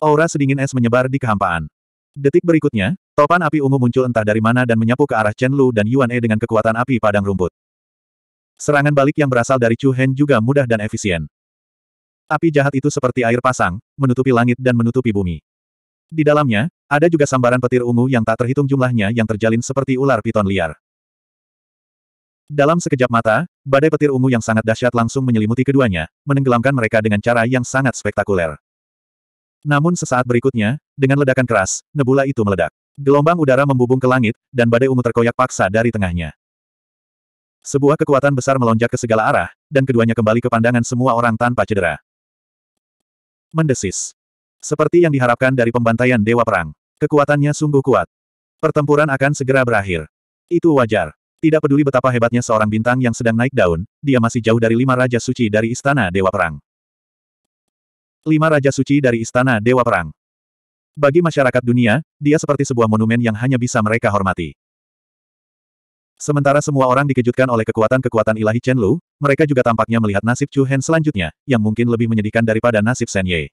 A: Aura sedingin es menyebar di kehampaan. Detik berikutnya, topan api ungu muncul entah dari mana dan menyapu ke arah Chen Lu dan Yuan E dengan kekuatan api padang rumput. Serangan balik yang berasal dari Chu Hen juga mudah dan efisien. Api jahat itu seperti air pasang, menutupi langit dan menutupi bumi. Di dalamnya, ada juga sambaran petir ungu yang tak terhitung jumlahnya yang terjalin seperti ular piton liar. Dalam sekejap mata, badai petir ungu yang sangat dahsyat langsung menyelimuti keduanya, menenggelamkan mereka dengan cara yang sangat spektakuler. Namun sesaat berikutnya, dengan ledakan keras, nebula itu meledak. Gelombang udara membubung ke langit, dan badai ungu terkoyak paksa dari tengahnya. Sebuah kekuatan besar melonjak ke segala arah, dan keduanya kembali ke pandangan semua orang tanpa cedera mendesis. Seperti yang diharapkan dari pembantaian Dewa Perang, kekuatannya sungguh kuat. Pertempuran akan segera berakhir. Itu wajar. Tidak peduli betapa hebatnya seorang bintang yang sedang naik daun, dia masih jauh dari lima Raja Suci dari Istana Dewa Perang. Lima Raja Suci dari Istana Dewa Perang Bagi masyarakat dunia, dia seperti sebuah monumen yang hanya bisa mereka hormati. Sementara semua orang dikejutkan oleh kekuatan-kekuatan ilahi Chen Lu, mereka juga tampaknya melihat nasib Chu Hen selanjutnya, yang mungkin lebih menyedihkan daripada nasib Shen Ye.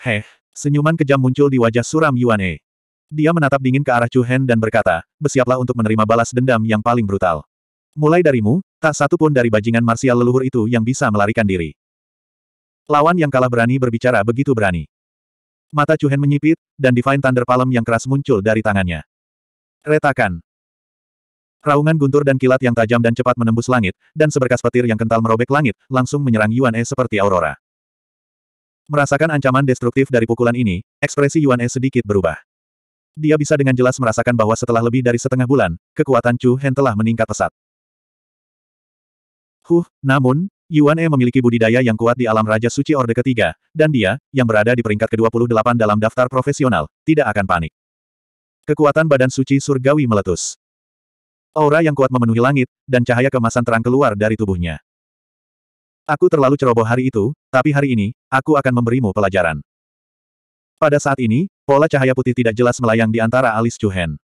A: Heh, senyuman kejam muncul di wajah suram Yuan E. Dia menatap dingin ke arah Chu Hen dan berkata, bersiaplah untuk menerima balas dendam yang paling brutal. Mulai darimu, tak satu pun dari bajingan marsial leluhur itu yang bisa melarikan diri. Lawan yang kalah berani berbicara begitu berani. Mata Chu Hen menyipit, dan Divine Thunder Palm yang keras muncul dari tangannya. Retakan, Raungan guntur dan kilat yang tajam dan cepat menembus langit, dan seberkas petir yang kental merobek langit, langsung menyerang Yuan E seperti aurora. Merasakan ancaman destruktif dari pukulan ini, ekspresi Yuan E sedikit berubah. Dia bisa dengan jelas merasakan bahwa setelah lebih dari setengah bulan, kekuatan Chu Hen telah meningkat pesat. Huh, namun, Yuan E memiliki budidaya yang kuat di alam Raja Suci Orde Ketiga, dan dia, yang berada di peringkat ke-28 dalam daftar profesional, tidak akan panik. Kekuatan badan suci surgawi meletus. Aura yang kuat memenuhi langit, dan cahaya kemasan terang keluar dari tubuhnya. Aku terlalu ceroboh hari itu, tapi hari ini, aku akan memberimu pelajaran. Pada saat ini, pola cahaya putih tidak jelas melayang di antara alis Chuhen.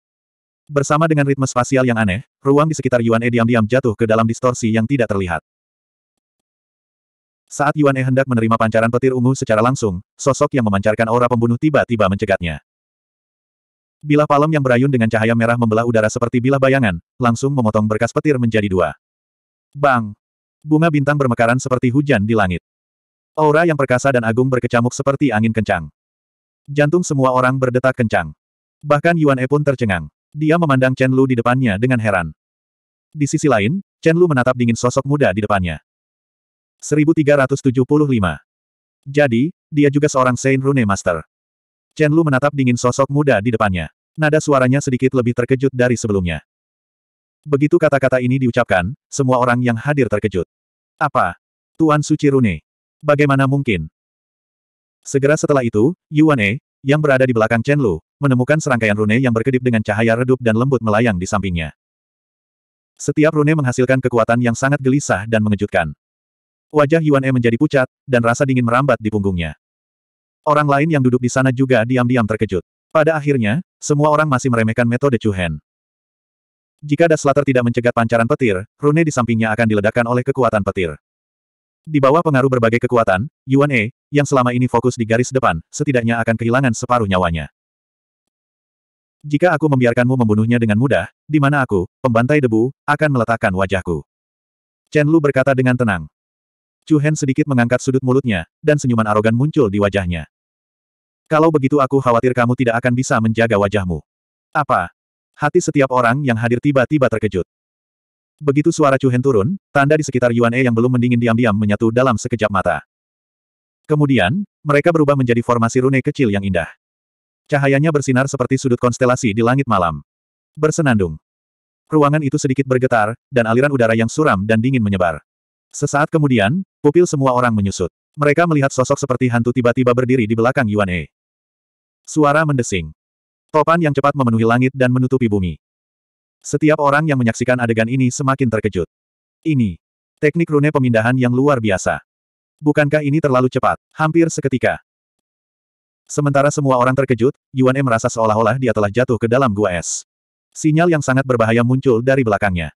A: Bersama dengan ritme spasial yang aneh, ruang di sekitar Yuan E diam-diam jatuh ke dalam distorsi yang tidak terlihat. Saat Yuan E hendak menerima pancaran petir ungu secara langsung, sosok yang memancarkan aura pembunuh tiba-tiba mencegatnya. Bilah palem yang berayun dengan cahaya merah membelah udara seperti bilah bayangan, langsung memotong berkas petir menjadi dua. Bang! Bunga bintang bermekaran seperti hujan di langit. Aura yang perkasa dan agung berkecamuk seperti angin kencang. Jantung semua orang berdetak kencang. Bahkan Yuan E pun tercengang. Dia memandang Chen Lu di depannya dengan heran. Di sisi lain, Chen Lu menatap dingin sosok muda di depannya. 1375. Jadi, dia juga seorang Saint Rune Master. Chen Lu menatap dingin sosok muda di depannya. Nada suaranya sedikit lebih terkejut dari sebelumnya. Begitu kata-kata ini diucapkan, semua orang yang hadir terkejut. Apa? Tuan Suci Rune. Bagaimana mungkin? Segera setelah itu, Yuan E, yang berada di belakang Chen Lu, menemukan serangkaian rune yang berkedip dengan cahaya redup dan lembut melayang di sampingnya. Setiap rune menghasilkan kekuatan yang sangat gelisah dan mengejutkan. Wajah Yuan E menjadi pucat, dan rasa dingin merambat di punggungnya. Orang lain yang duduk di sana juga diam-diam terkejut. Pada akhirnya, semua orang masih meremehkan metode Chu Hen. Jika Daslater tidak mencegat pancaran petir, rune di sampingnya akan diledakkan oleh kekuatan petir. Di bawah pengaruh berbagai kekuatan, Yuan E, yang selama ini fokus di garis depan, setidaknya akan kehilangan separuh nyawanya. Jika aku membiarkanmu membunuhnya dengan mudah, di mana aku, pembantai debu, akan meletakkan wajahku. Chen Lu berkata dengan tenang. Chu Hen sedikit mengangkat sudut mulutnya, dan senyuman arogan muncul di wajahnya. Kalau begitu aku khawatir kamu tidak akan bisa menjaga wajahmu. Apa? Hati setiap orang yang hadir tiba-tiba terkejut. Begitu suara Chu Hen turun, tanda di sekitar Yuan E yang belum mendingin diam-diam menyatu dalam sekejap mata. Kemudian, mereka berubah menjadi formasi rune kecil yang indah. Cahayanya bersinar seperti sudut konstelasi di langit malam. Bersenandung. Ruangan itu sedikit bergetar, dan aliran udara yang suram dan dingin menyebar. Sesaat kemudian, pupil semua orang menyusut. Mereka melihat sosok seperti hantu tiba-tiba berdiri di belakang Yuan E. Suara mendesing. Topan yang cepat memenuhi langit dan menutupi bumi. Setiap orang yang menyaksikan adegan ini semakin terkejut. Ini. Teknik rune pemindahan yang luar biasa. Bukankah ini terlalu cepat? Hampir seketika. Sementara semua orang terkejut, Yuan E merasa seolah-olah dia telah jatuh ke dalam gua es. Sinyal yang sangat berbahaya muncul dari belakangnya.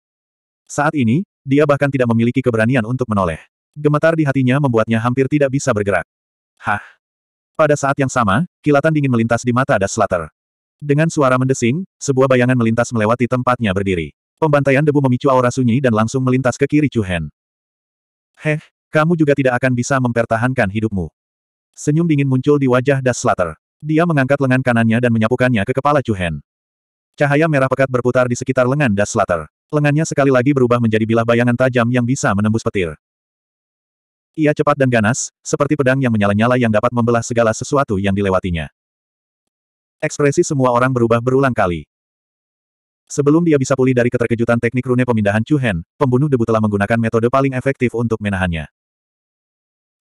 A: Saat ini, dia bahkan tidak memiliki keberanian untuk menoleh. Gemetar di hatinya membuatnya hampir tidak bisa bergerak. Hah? Pada saat yang sama, kilatan dingin melintas di mata Das Slater. Dengan suara mendesing, sebuah bayangan melintas melewati tempatnya berdiri. Pembantaian debu memicu aura sunyi dan langsung melintas ke kiri Chuhen. Heh, kamu juga tidak akan bisa mempertahankan hidupmu. Senyum dingin muncul di wajah Das Slater. Dia mengangkat lengan kanannya dan menyapukannya ke kepala Chuhen. Cahaya merah pekat berputar di sekitar lengan Das Slater. Lengannya sekali lagi berubah menjadi bilah bayangan tajam yang bisa menembus petir. Ia cepat dan ganas, seperti pedang yang menyala-nyala yang dapat membelah segala sesuatu yang dilewatinya. Ekspresi semua orang berubah berulang kali. Sebelum dia bisa pulih dari keterkejutan teknik rune pemindahan Chuhen, pembunuh debu telah menggunakan metode paling efektif untuk menahannya.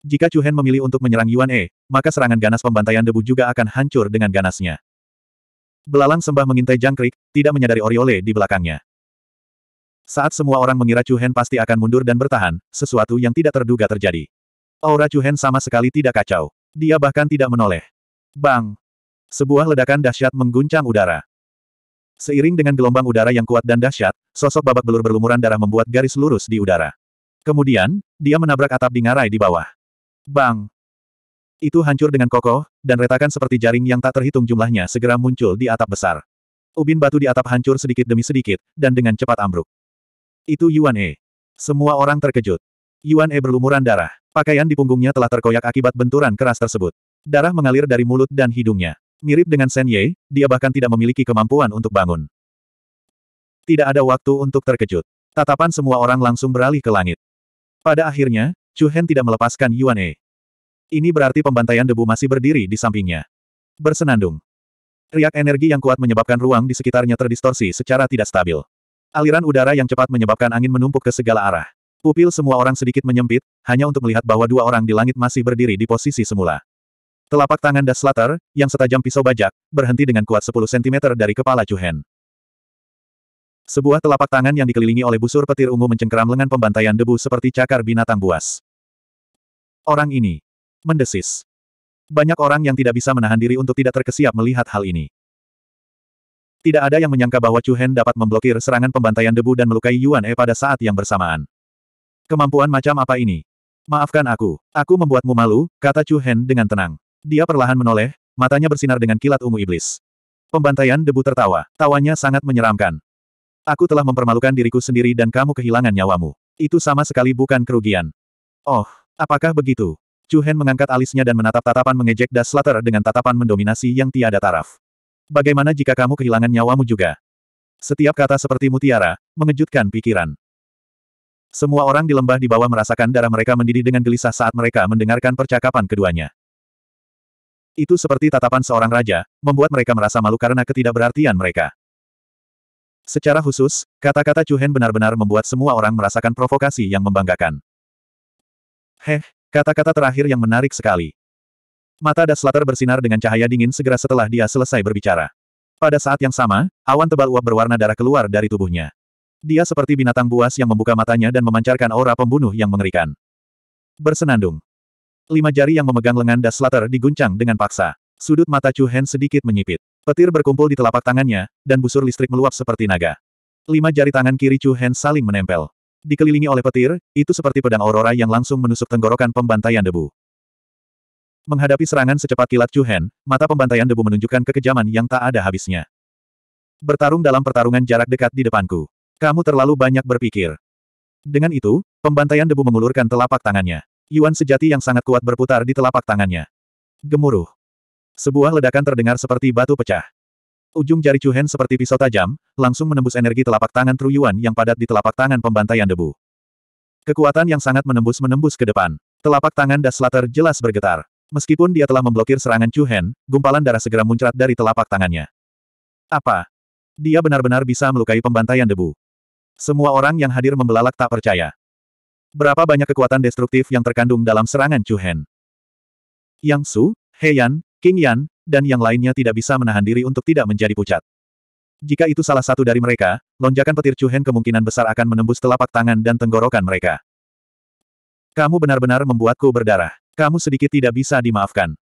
A: Jika Chuhen memilih untuk menyerang Yuan E, maka serangan ganas pembantaian debu juga akan hancur dengan ganasnya. Belalang sembah mengintai jangkrik, tidak menyadari Oriole di belakangnya. Saat semua orang mengira Chu Hen pasti akan mundur dan bertahan, sesuatu yang tidak terduga terjadi. Aura Chu Hen sama sekali tidak kacau. Dia bahkan tidak menoleh. Bang! Sebuah ledakan dahsyat mengguncang udara. Seiring dengan gelombang udara yang kuat dan dahsyat, sosok babak belur berlumuran darah membuat garis lurus di udara. Kemudian, dia menabrak atap di ngarai di bawah. Bang! Itu hancur dengan kokoh, dan retakan seperti jaring yang tak terhitung jumlahnya segera muncul di atap besar. Ubin batu di atap hancur sedikit demi sedikit, dan dengan cepat ambruk. Itu Yuan E. Semua orang terkejut. Yuan E berlumuran darah. Pakaian di punggungnya telah terkoyak akibat benturan keras tersebut. Darah mengalir dari mulut dan hidungnya. Mirip dengan Shen Ye, dia bahkan tidak memiliki kemampuan untuk bangun. Tidak ada waktu untuk terkejut. Tatapan semua orang langsung beralih ke langit. Pada akhirnya, Chu Hen tidak melepaskan Yuan E. Ini berarti pembantaian debu masih berdiri di sampingnya. Bersenandung. Riak energi yang kuat menyebabkan ruang di sekitarnya terdistorsi secara tidak stabil. Aliran udara yang cepat menyebabkan angin menumpuk ke segala arah. Pupil semua orang sedikit menyempit, hanya untuk melihat bahwa dua orang di langit masih berdiri di posisi semula. Telapak tangan Das Slater, yang setajam pisau bajak, berhenti dengan kuat 10 cm dari kepala Juhen. Sebuah telapak tangan yang dikelilingi oleh busur petir ungu mencengkeram lengan pembantaian debu seperti cakar binatang buas. Orang ini. Mendesis. Banyak orang yang tidak bisa menahan diri untuk tidak terkesiap melihat hal ini. Tidak ada yang menyangka bahwa Chu Hen dapat memblokir serangan pembantaian debu dan melukai Yuan E pada saat yang bersamaan. Kemampuan macam apa ini? Maafkan aku, aku membuatmu malu, kata Chu Hen dengan tenang. Dia perlahan menoleh, matanya bersinar dengan kilat ungu iblis. Pembantaian debu tertawa, tawanya sangat menyeramkan. Aku telah mempermalukan diriku sendiri dan kamu kehilangan nyawamu. Itu sama sekali bukan kerugian. Oh, apakah begitu? Chu Hen mengangkat alisnya dan menatap tatapan mengejek Das Slater dengan tatapan mendominasi yang tiada taraf. Bagaimana jika kamu kehilangan nyawamu juga? Setiap kata seperti mutiara, mengejutkan pikiran. Semua orang di lembah di bawah merasakan darah mereka mendidih dengan gelisah saat mereka mendengarkan percakapan keduanya. Itu seperti tatapan seorang raja, membuat mereka merasa malu karena ketidakberartian mereka. Secara khusus, kata-kata Cuhen benar-benar membuat semua orang merasakan provokasi yang membanggakan. Heh, kata-kata terakhir yang menarik sekali. Mata Daslater bersinar dengan cahaya dingin segera setelah dia selesai berbicara. Pada saat yang sama, awan tebal uap berwarna darah keluar dari tubuhnya. Dia seperti binatang buas yang membuka matanya dan memancarkan aura pembunuh yang mengerikan. Bersenandung. Lima jari yang memegang lengan Daslater diguncang dengan paksa. Sudut mata Chu Hen sedikit menyipit. Petir berkumpul di telapak tangannya, dan busur listrik meluap seperti naga. Lima jari tangan kiri Chu Hen saling menempel. Dikelilingi oleh petir, itu seperti pedang aurora yang langsung menusuk tenggorokan pembantaian debu. Menghadapi serangan secepat kilat Chu Hen, mata pembantaian debu menunjukkan kekejaman yang tak ada habisnya. Bertarung dalam pertarungan jarak dekat di depanku. Kamu terlalu banyak berpikir. Dengan itu, pembantaian debu mengulurkan telapak tangannya. Yuan sejati yang sangat kuat berputar di telapak tangannya. Gemuruh. Sebuah ledakan terdengar seperti batu pecah. Ujung jari Chu Hen seperti pisau tajam, langsung menembus energi telapak tangan Tru Yuan yang padat di telapak tangan pembantaian debu. Kekuatan yang sangat menembus-menembus ke depan. Telapak tangan Daslater jelas bergetar. Meskipun dia telah memblokir serangan Chu Hen, gumpalan darah segera muncrat dari telapak tangannya. Apa? Dia benar-benar bisa melukai pembantaian debu. Semua orang yang hadir membelalak tak percaya. Berapa banyak kekuatan destruktif yang terkandung dalam serangan Chu Hen? Yang Su, He Yan, King Yan, dan yang lainnya tidak bisa menahan diri untuk tidak menjadi pucat. Jika itu salah satu dari mereka, lonjakan petir Chu Hen kemungkinan besar akan menembus telapak tangan dan tenggorokan mereka. Kamu benar-benar membuatku berdarah. Kamu sedikit tidak bisa dimaafkan.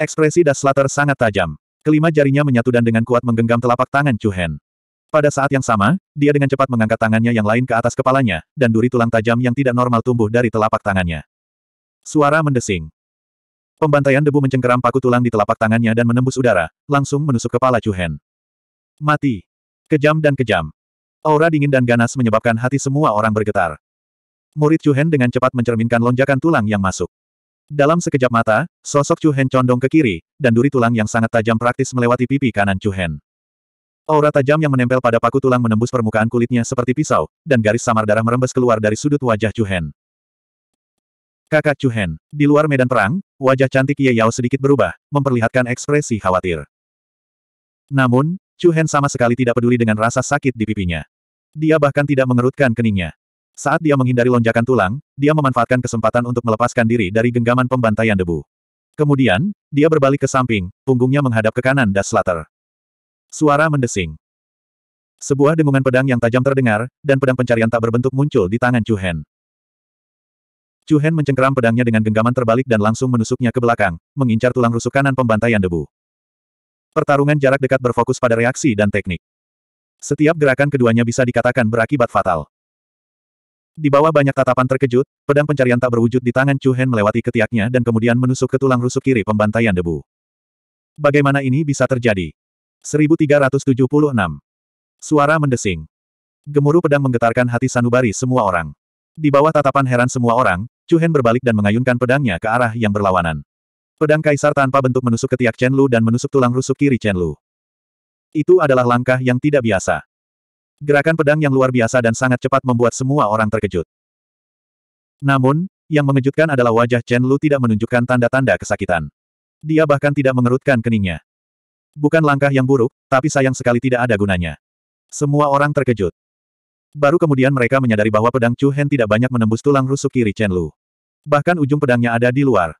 A: Ekspresi Daslater sangat tajam. Kelima jarinya menyatu dan dengan kuat menggenggam telapak tangan Chuhen. Pada saat yang sama, dia dengan cepat mengangkat tangannya yang lain ke atas kepalanya, dan duri tulang tajam yang tidak normal tumbuh dari telapak tangannya. Suara mendesing. Pembantaian debu mencengkeram paku tulang di telapak tangannya dan menembus udara, langsung menusuk kepala Chuhen. Mati. Kejam dan kejam. Aura dingin dan ganas menyebabkan hati semua orang bergetar. Murid Chuhen dengan cepat mencerminkan lonjakan tulang yang masuk. Dalam sekejap mata, sosok Chu Hen condong ke kiri, dan duri tulang yang sangat tajam praktis melewati pipi kanan Chu Hen. Aura tajam yang menempel pada paku tulang menembus permukaan kulitnya seperti pisau, dan garis samar darah merembes keluar dari sudut wajah Chu Hen. Kakak Chu Hen, di luar medan perang, wajah cantik Ye Yao sedikit berubah, memperlihatkan ekspresi khawatir. Namun, Chu Hen sama sekali tidak peduli dengan rasa sakit di pipinya. Dia bahkan tidak mengerutkan keningnya. Saat dia menghindari lonjakan tulang, dia memanfaatkan kesempatan untuk melepaskan diri dari genggaman pembantaian debu. Kemudian, dia berbalik ke samping, punggungnya menghadap ke kanan dan Slater. Suara mendesing. Sebuah dengungan pedang yang tajam terdengar, dan pedang pencarian tak berbentuk muncul di tangan Chu Hen. Chu Hen mencengkeram pedangnya dengan genggaman terbalik dan langsung menusuknya ke belakang, mengincar tulang rusuk kanan pembantaian debu. Pertarungan jarak dekat berfokus pada reaksi dan teknik. Setiap gerakan keduanya bisa dikatakan berakibat fatal. Di bawah banyak tatapan terkejut, pedang pencarian tak berwujud di tangan Chu Hen melewati ketiaknya dan kemudian menusuk ke tulang rusuk kiri pembantaian debu. Bagaimana ini bisa terjadi? 1376. Suara mendesing. Gemuruh pedang menggetarkan hati sanubari semua orang. Di bawah tatapan heran semua orang, Chu Hen berbalik dan mengayunkan pedangnya ke arah yang berlawanan. Pedang kaisar tanpa bentuk menusuk ketiak Chen Lu dan menusuk tulang rusuk kiri Chen Lu. Itu adalah langkah yang tidak biasa. Gerakan pedang yang luar biasa dan sangat cepat membuat semua orang terkejut. Namun, yang mengejutkan adalah wajah Chen Lu tidak menunjukkan tanda-tanda kesakitan. Dia bahkan tidak mengerutkan keningnya. Bukan langkah yang buruk, tapi sayang sekali tidak ada gunanya. Semua orang terkejut. Baru kemudian mereka menyadari bahwa pedang Chu Hen tidak banyak menembus tulang rusuk kiri Chen Lu. Bahkan ujung pedangnya ada di luar.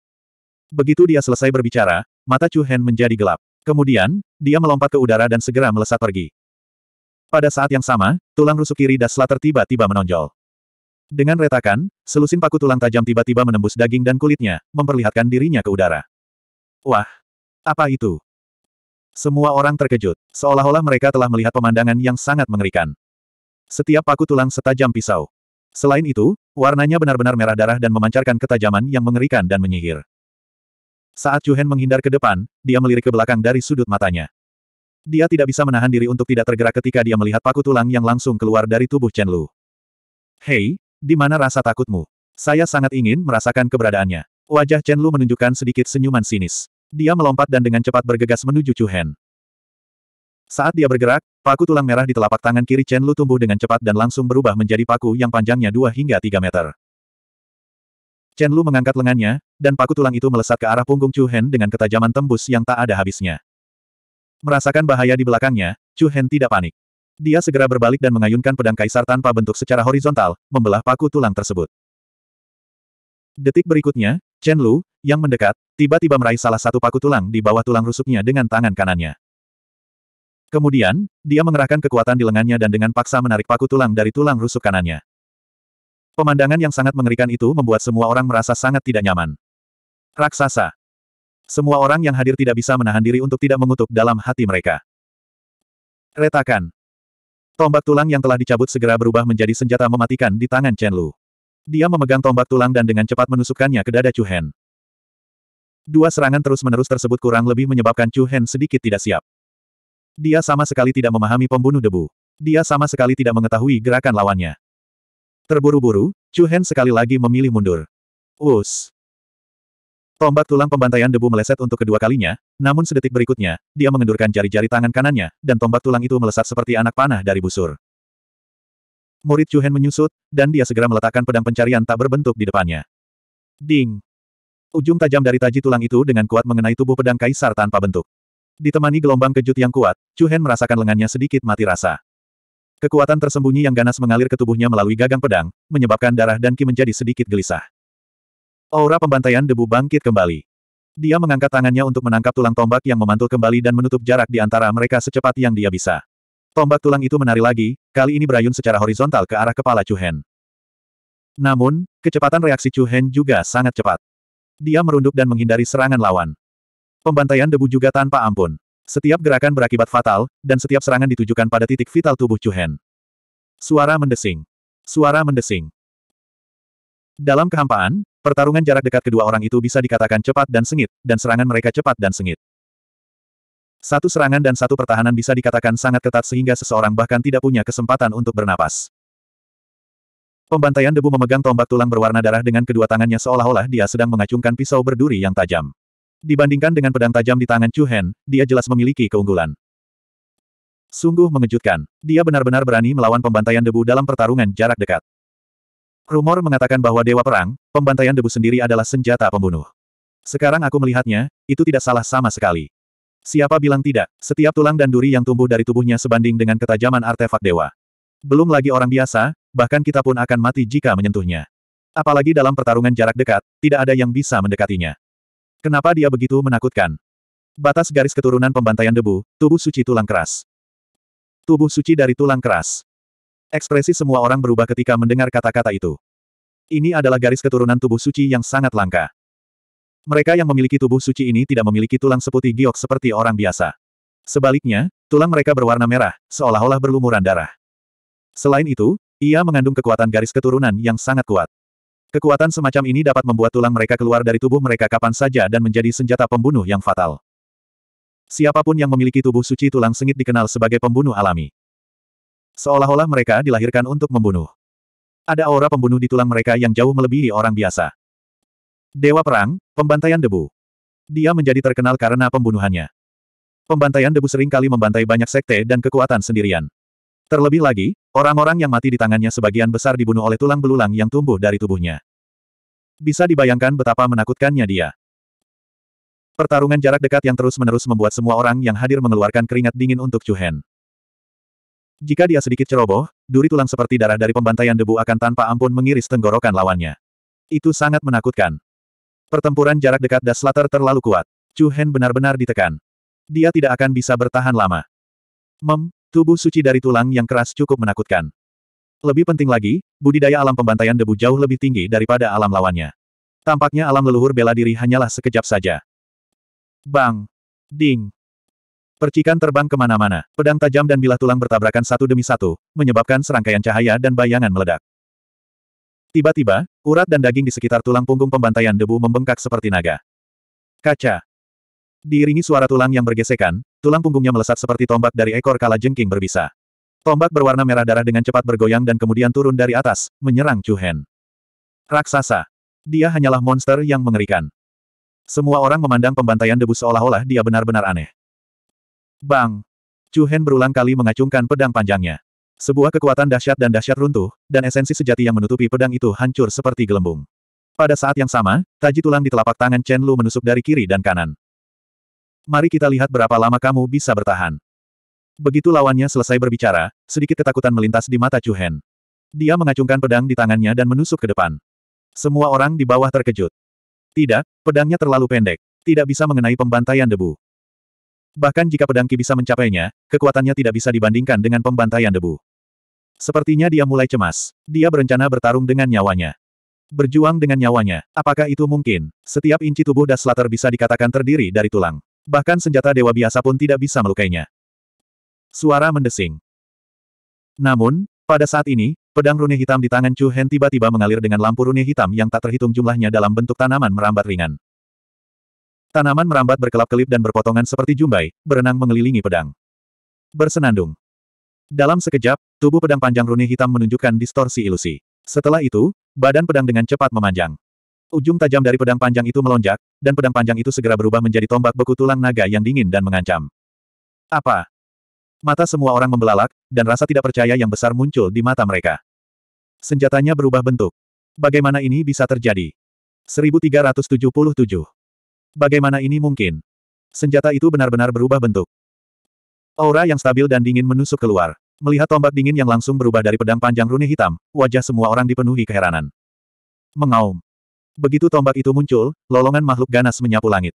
A: Begitu dia selesai berbicara, mata Chu Hen menjadi gelap. Kemudian, dia melompat ke udara dan segera melesat pergi. Pada saat yang sama, tulang rusuk kiri Daslater tiba-tiba menonjol. Dengan retakan, selusin paku tulang tajam tiba-tiba menembus daging dan kulitnya, memperlihatkan dirinya ke udara. Wah! Apa itu? Semua orang terkejut, seolah-olah mereka telah melihat pemandangan yang sangat mengerikan. Setiap paku tulang setajam pisau. Selain itu, warnanya benar-benar merah darah dan memancarkan ketajaman yang mengerikan dan menyihir. Saat Hen menghindar ke depan, dia melirik ke belakang dari sudut matanya. Dia tidak bisa menahan diri untuk tidak tergerak ketika dia melihat paku tulang yang langsung keluar dari tubuh Chen Lu. Hei, di mana rasa takutmu? Saya sangat ingin merasakan keberadaannya. Wajah Chen Lu menunjukkan sedikit senyuman sinis. Dia melompat dan dengan cepat bergegas menuju Chu Hen. Saat dia bergerak, paku tulang merah di telapak tangan kiri Chen Lu tumbuh dengan cepat dan langsung berubah menjadi paku yang panjangnya 2 hingga 3 meter. Chen Lu mengangkat lengannya, dan paku tulang itu melesat ke arah punggung Chu Hen dengan ketajaman tembus yang tak ada habisnya. Merasakan bahaya di belakangnya, Chu Hen tidak panik. Dia segera berbalik dan mengayunkan pedang kaisar tanpa bentuk secara horizontal, membelah paku tulang tersebut. Detik berikutnya, Chen Lu, yang mendekat, tiba-tiba meraih salah satu paku tulang di bawah tulang rusuknya dengan tangan kanannya. Kemudian, dia mengerahkan kekuatan di lengannya dan dengan paksa menarik paku tulang dari tulang rusuk kanannya. Pemandangan yang sangat mengerikan itu membuat semua orang merasa sangat tidak nyaman. Raksasa. Semua orang yang hadir tidak bisa menahan diri untuk tidak mengutuk dalam hati mereka. Retakan. Tombak tulang yang telah dicabut segera berubah menjadi senjata mematikan di tangan Chen Lu. Dia memegang tombak tulang dan dengan cepat menusukkannya ke dada Chu Hen. Dua serangan terus-menerus tersebut kurang lebih menyebabkan Chu Hen sedikit tidak siap. Dia sama sekali tidak memahami pembunuh debu. Dia sama sekali tidak mengetahui gerakan lawannya. Terburu-buru, Chu Hen sekali lagi memilih mundur. Us. Tombak tulang pembantaian debu meleset untuk kedua kalinya, namun sedetik berikutnya, dia mengendurkan jari-jari tangan kanannya, dan tombak tulang itu melesat seperti anak panah dari busur. Murid Chuhen menyusut, dan dia segera meletakkan pedang pencarian tak berbentuk di depannya. Ding! Ujung tajam dari taji tulang itu dengan kuat mengenai tubuh pedang kaisar tanpa bentuk. Ditemani gelombang kejut yang kuat, Chuhen merasakan lengannya sedikit mati rasa. Kekuatan tersembunyi yang ganas mengalir ke tubuhnya melalui gagang pedang, menyebabkan darah dan ki menjadi sedikit gelisah. Aura pembantaian debu bangkit kembali. Dia mengangkat tangannya untuk menangkap tulang tombak yang memantul kembali dan menutup jarak di antara mereka secepat yang dia bisa. Tombak tulang itu menari lagi, kali ini berayun secara horizontal ke arah kepala Chu Hen. Namun, kecepatan reaksi Chu Hen juga sangat cepat. Dia merunduk dan menghindari serangan lawan. Pembantaian debu juga tanpa ampun. Setiap gerakan berakibat fatal, dan setiap serangan ditujukan pada titik vital tubuh Chu Hen. Suara mendesing. Suara mendesing. Dalam kehampaan, Pertarungan jarak dekat kedua orang itu bisa dikatakan cepat dan sengit, dan serangan mereka cepat dan sengit. Satu serangan dan satu pertahanan bisa dikatakan sangat ketat sehingga seseorang bahkan tidak punya kesempatan untuk bernapas. Pembantaian debu memegang tombak tulang berwarna darah dengan kedua tangannya seolah-olah dia sedang mengacungkan pisau berduri yang tajam. Dibandingkan dengan pedang tajam di tangan Chu Hen, dia jelas memiliki keunggulan. Sungguh mengejutkan. Dia benar-benar berani melawan pembantaian debu dalam pertarungan jarak dekat. Rumor mengatakan bahwa Dewa Perang, pembantaian debu sendiri adalah senjata pembunuh. Sekarang aku melihatnya, itu tidak salah sama sekali. Siapa bilang tidak, setiap tulang dan duri yang tumbuh dari tubuhnya sebanding dengan ketajaman artefak dewa. Belum lagi orang biasa, bahkan kita pun akan mati jika menyentuhnya. Apalagi dalam pertarungan jarak dekat, tidak ada yang bisa mendekatinya. Kenapa dia begitu menakutkan? Batas garis keturunan pembantaian debu, tubuh suci tulang keras. Tubuh suci dari tulang keras. Ekspresi semua orang berubah ketika mendengar kata-kata itu. Ini adalah garis keturunan tubuh suci yang sangat langka. Mereka yang memiliki tubuh suci ini tidak memiliki tulang seputih giok seperti orang biasa. Sebaliknya, tulang mereka berwarna merah, seolah-olah berlumuran darah. Selain itu, ia mengandung kekuatan garis keturunan yang sangat kuat. Kekuatan semacam ini dapat membuat tulang mereka keluar dari tubuh mereka kapan saja dan menjadi senjata pembunuh yang fatal. Siapapun yang memiliki tubuh suci tulang sengit dikenal sebagai pembunuh alami. Seolah-olah mereka dilahirkan untuk membunuh. Ada aura pembunuh di tulang mereka yang jauh melebihi orang biasa. Dewa Perang, Pembantaian Debu. Dia menjadi terkenal karena pembunuhannya. Pembantaian debu seringkali membantai banyak sekte dan kekuatan sendirian. Terlebih lagi, orang-orang yang mati di tangannya sebagian besar dibunuh oleh tulang belulang yang tumbuh dari tubuhnya. Bisa dibayangkan betapa menakutkannya dia. Pertarungan jarak dekat yang terus-menerus membuat semua orang yang hadir mengeluarkan keringat dingin untuk Chu Hen. Jika dia sedikit ceroboh, duri tulang seperti darah dari pembantaian debu akan tanpa ampun mengiris tenggorokan lawannya. Itu sangat menakutkan. Pertempuran jarak dekat Das Slater terlalu kuat. Chu Hen benar-benar ditekan. Dia tidak akan bisa bertahan lama. Mem, tubuh suci dari tulang yang keras cukup menakutkan. Lebih penting lagi, budidaya alam pembantaian debu jauh lebih tinggi daripada alam lawannya. Tampaknya alam leluhur bela diri hanyalah sekejap saja. Bang! Ding! Percikan terbang kemana-mana, pedang tajam dan bilah tulang bertabrakan satu demi satu, menyebabkan serangkaian cahaya dan bayangan meledak. Tiba-tiba, urat dan daging di sekitar tulang punggung pembantaian debu membengkak seperti naga. Kaca. Diiringi suara tulang yang bergesekan, tulang punggungnya melesat seperti tombak dari ekor kala jengking berbisa. Tombak berwarna merah darah dengan cepat bergoyang dan kemudian turun dari atas, menyerang Chu Hen. Raksasa. Dia hanyalah monster yang mengerikan. Semua orang memandang pembantaian debu seolah-olah dia benar-benar aneh. Bang! Chu Hen berulang kali mengacungkan pedang panjangnya. Sebuah kekuatan dahsyat dan dahsyat runtuh, dan esensi sejati yang menutupi pedang itu hancur seperti gelembung. Pada saat yang sama, taji tulang di telapak tangan Chen Lu menusuk dari kiri dan kanan. Mari kita lihat berapa lama kamu bisa bertahan. Begitu lawannya selesai berbicara, sedikit ketakutan melintas di mata Chu Hen. Dia mengacungkan pedang di tangannya dan menusuk ke depan. Semua orang di bawah terkejut. Tidak, pedangnya terlalu pendek. Tidak bisa mengenai pembantaian debu. Bahkan jika pedang Ki bisa mencapainya, kekuatannya tidak bisa dibandingkan dengan pembantaian debu. Sepertinya dia mulai cemas. Dia berencana bertarung dengan nyawanya. Berjuang dengan nyawanya, apakah itu mungkin? Setiap inci tubuh Das Slater bisa dikatakan terdiri dari tulang. Bahkan senjata dewa biasa pun tidak bisa melukainya. Suara mendesing. Namun, pada saat ini, pedang rune hitam di tangan Chu Hen tiba-tiba mengalir dengan lampu rune hitam yang tak terhitung jumlahnya dalam bentuk tanaman merambat ringan. Tanaman merambat berkelap-kelip dan berpotongan seperti jumbai, berenang mengelilingi pedang. Bersenandung. Dalam sekejap, tubuh pedang panjang runi hitam menunjukkan distorsi ilusi. Setelah itu, badan pedang dengan cepat memanjang. Ujung tajam dari pedang panjang itu melonjak, dan pedang panjang itu segera berubah menjadi tombak beku tulang naga yang dingin dan mengancam. Apa? Mata semua orang membelalak, dan rasa tidak percaya yang besar muncul di mata mereka. Senjatanya berubah bentuk. Bagaimana ini bisa terjadi? 1377 Bagaimana ini mungkin? Senjata itu benar-benar berubah bentuk. Aura yang stabil dan dingin menusuk keluar. Melihat tombak dingin yang langsung berubah dari pedang panjang rune hitam, wajah semua orang dipenuhi keheranan. Mengaum. Begitu tombak itu muncul, lolongan makhluk ganas menyapu langit.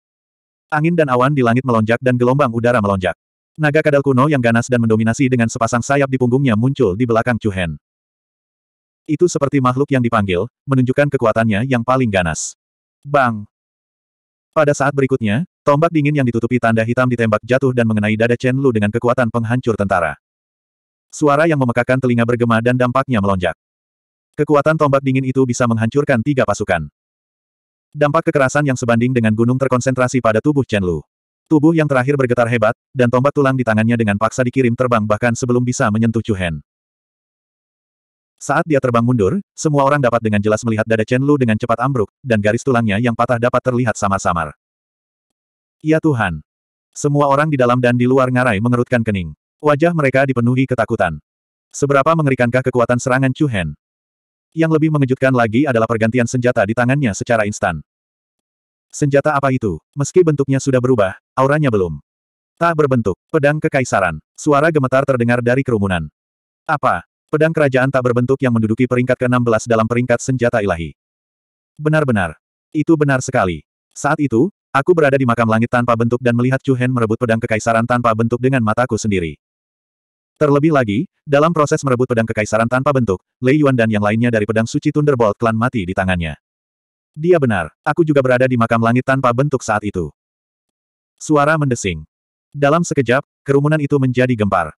A: Angin dan awan di langit melonjak dan gelombang udara melonjak. Naga kadal kuno yang ganas dan mendominasi dengan sepasang sayap di punggungnya muncul di belakang Cuhen. Itu seperti makhluk yang dipanggil, menunjukkan kekuatannya yang paling ganas. Bang! Pada saat berikutnya, tombak dingin yang ditutupi tanda hitam ditembak jatuh dan mengenai dada Chen Lu dengan kekuatan penghancur tentara. Suara yang memekakan telinga bergema dan dampaknya melonjak. Kekuatan tombak dingin itu bisa menghancurkan tiga pasukan. Dampak kekerasan yang sebanding dengan gunung terkonsentrasi pada tubuh Chen Lu. Tubuh yang terakhir bergetar hebat, dan tombak tulang di tangannya dengan paksa dikirim terbang bahkan sebelum bisa menyentuh Chu Hen. Saat dia terbang mundur, semua orang dapat dengan jelas melihat dada Chen Lu dengan cepat ambruk, dan garis tulangnya yang patah dapat terlihat samar-samar. Ya Tuhan! Semua orang di dalam dan di luar ngarai mengerutkan kening. Wajah mereka dipenuhi ketakutan. Seberapa mengerikankah kekuatan serangan Chu Hen? Yang lebih mengejutkan lagi adalah pergantian senjata di tangannya secara instan. Senjata apa itu? Meski bentuknya sudah berubah, auranya belum. Tak berbentuk. Pedang Kekaisaran. Suara gemetar terdengar dari kerumunan. Apa? Pedang kerajaan tak berbentuk yang menduduki peringkat ke-16 dalam peringkat senjata ilahi. Benar-benar. Itu benar sekali. Saat itu, aku berada di makam langit tanpa bentuk dan melihat Chu Hen merebut pedang kekaisaran tanpa bentuk dengan mataku sendiri. Terlebih lagi, dalam proses merebut pedang kekaisaran tanpa bentuk, Lei Yuan dan yang lainnya dari pedang suci Thunderbolt klan mati di tangannya. Dia benar, aku juga berada di makam langit tanpa bentuk saat itu. Suara mendesing. Dalam sekejap, kerumunan itu menjadi gempar.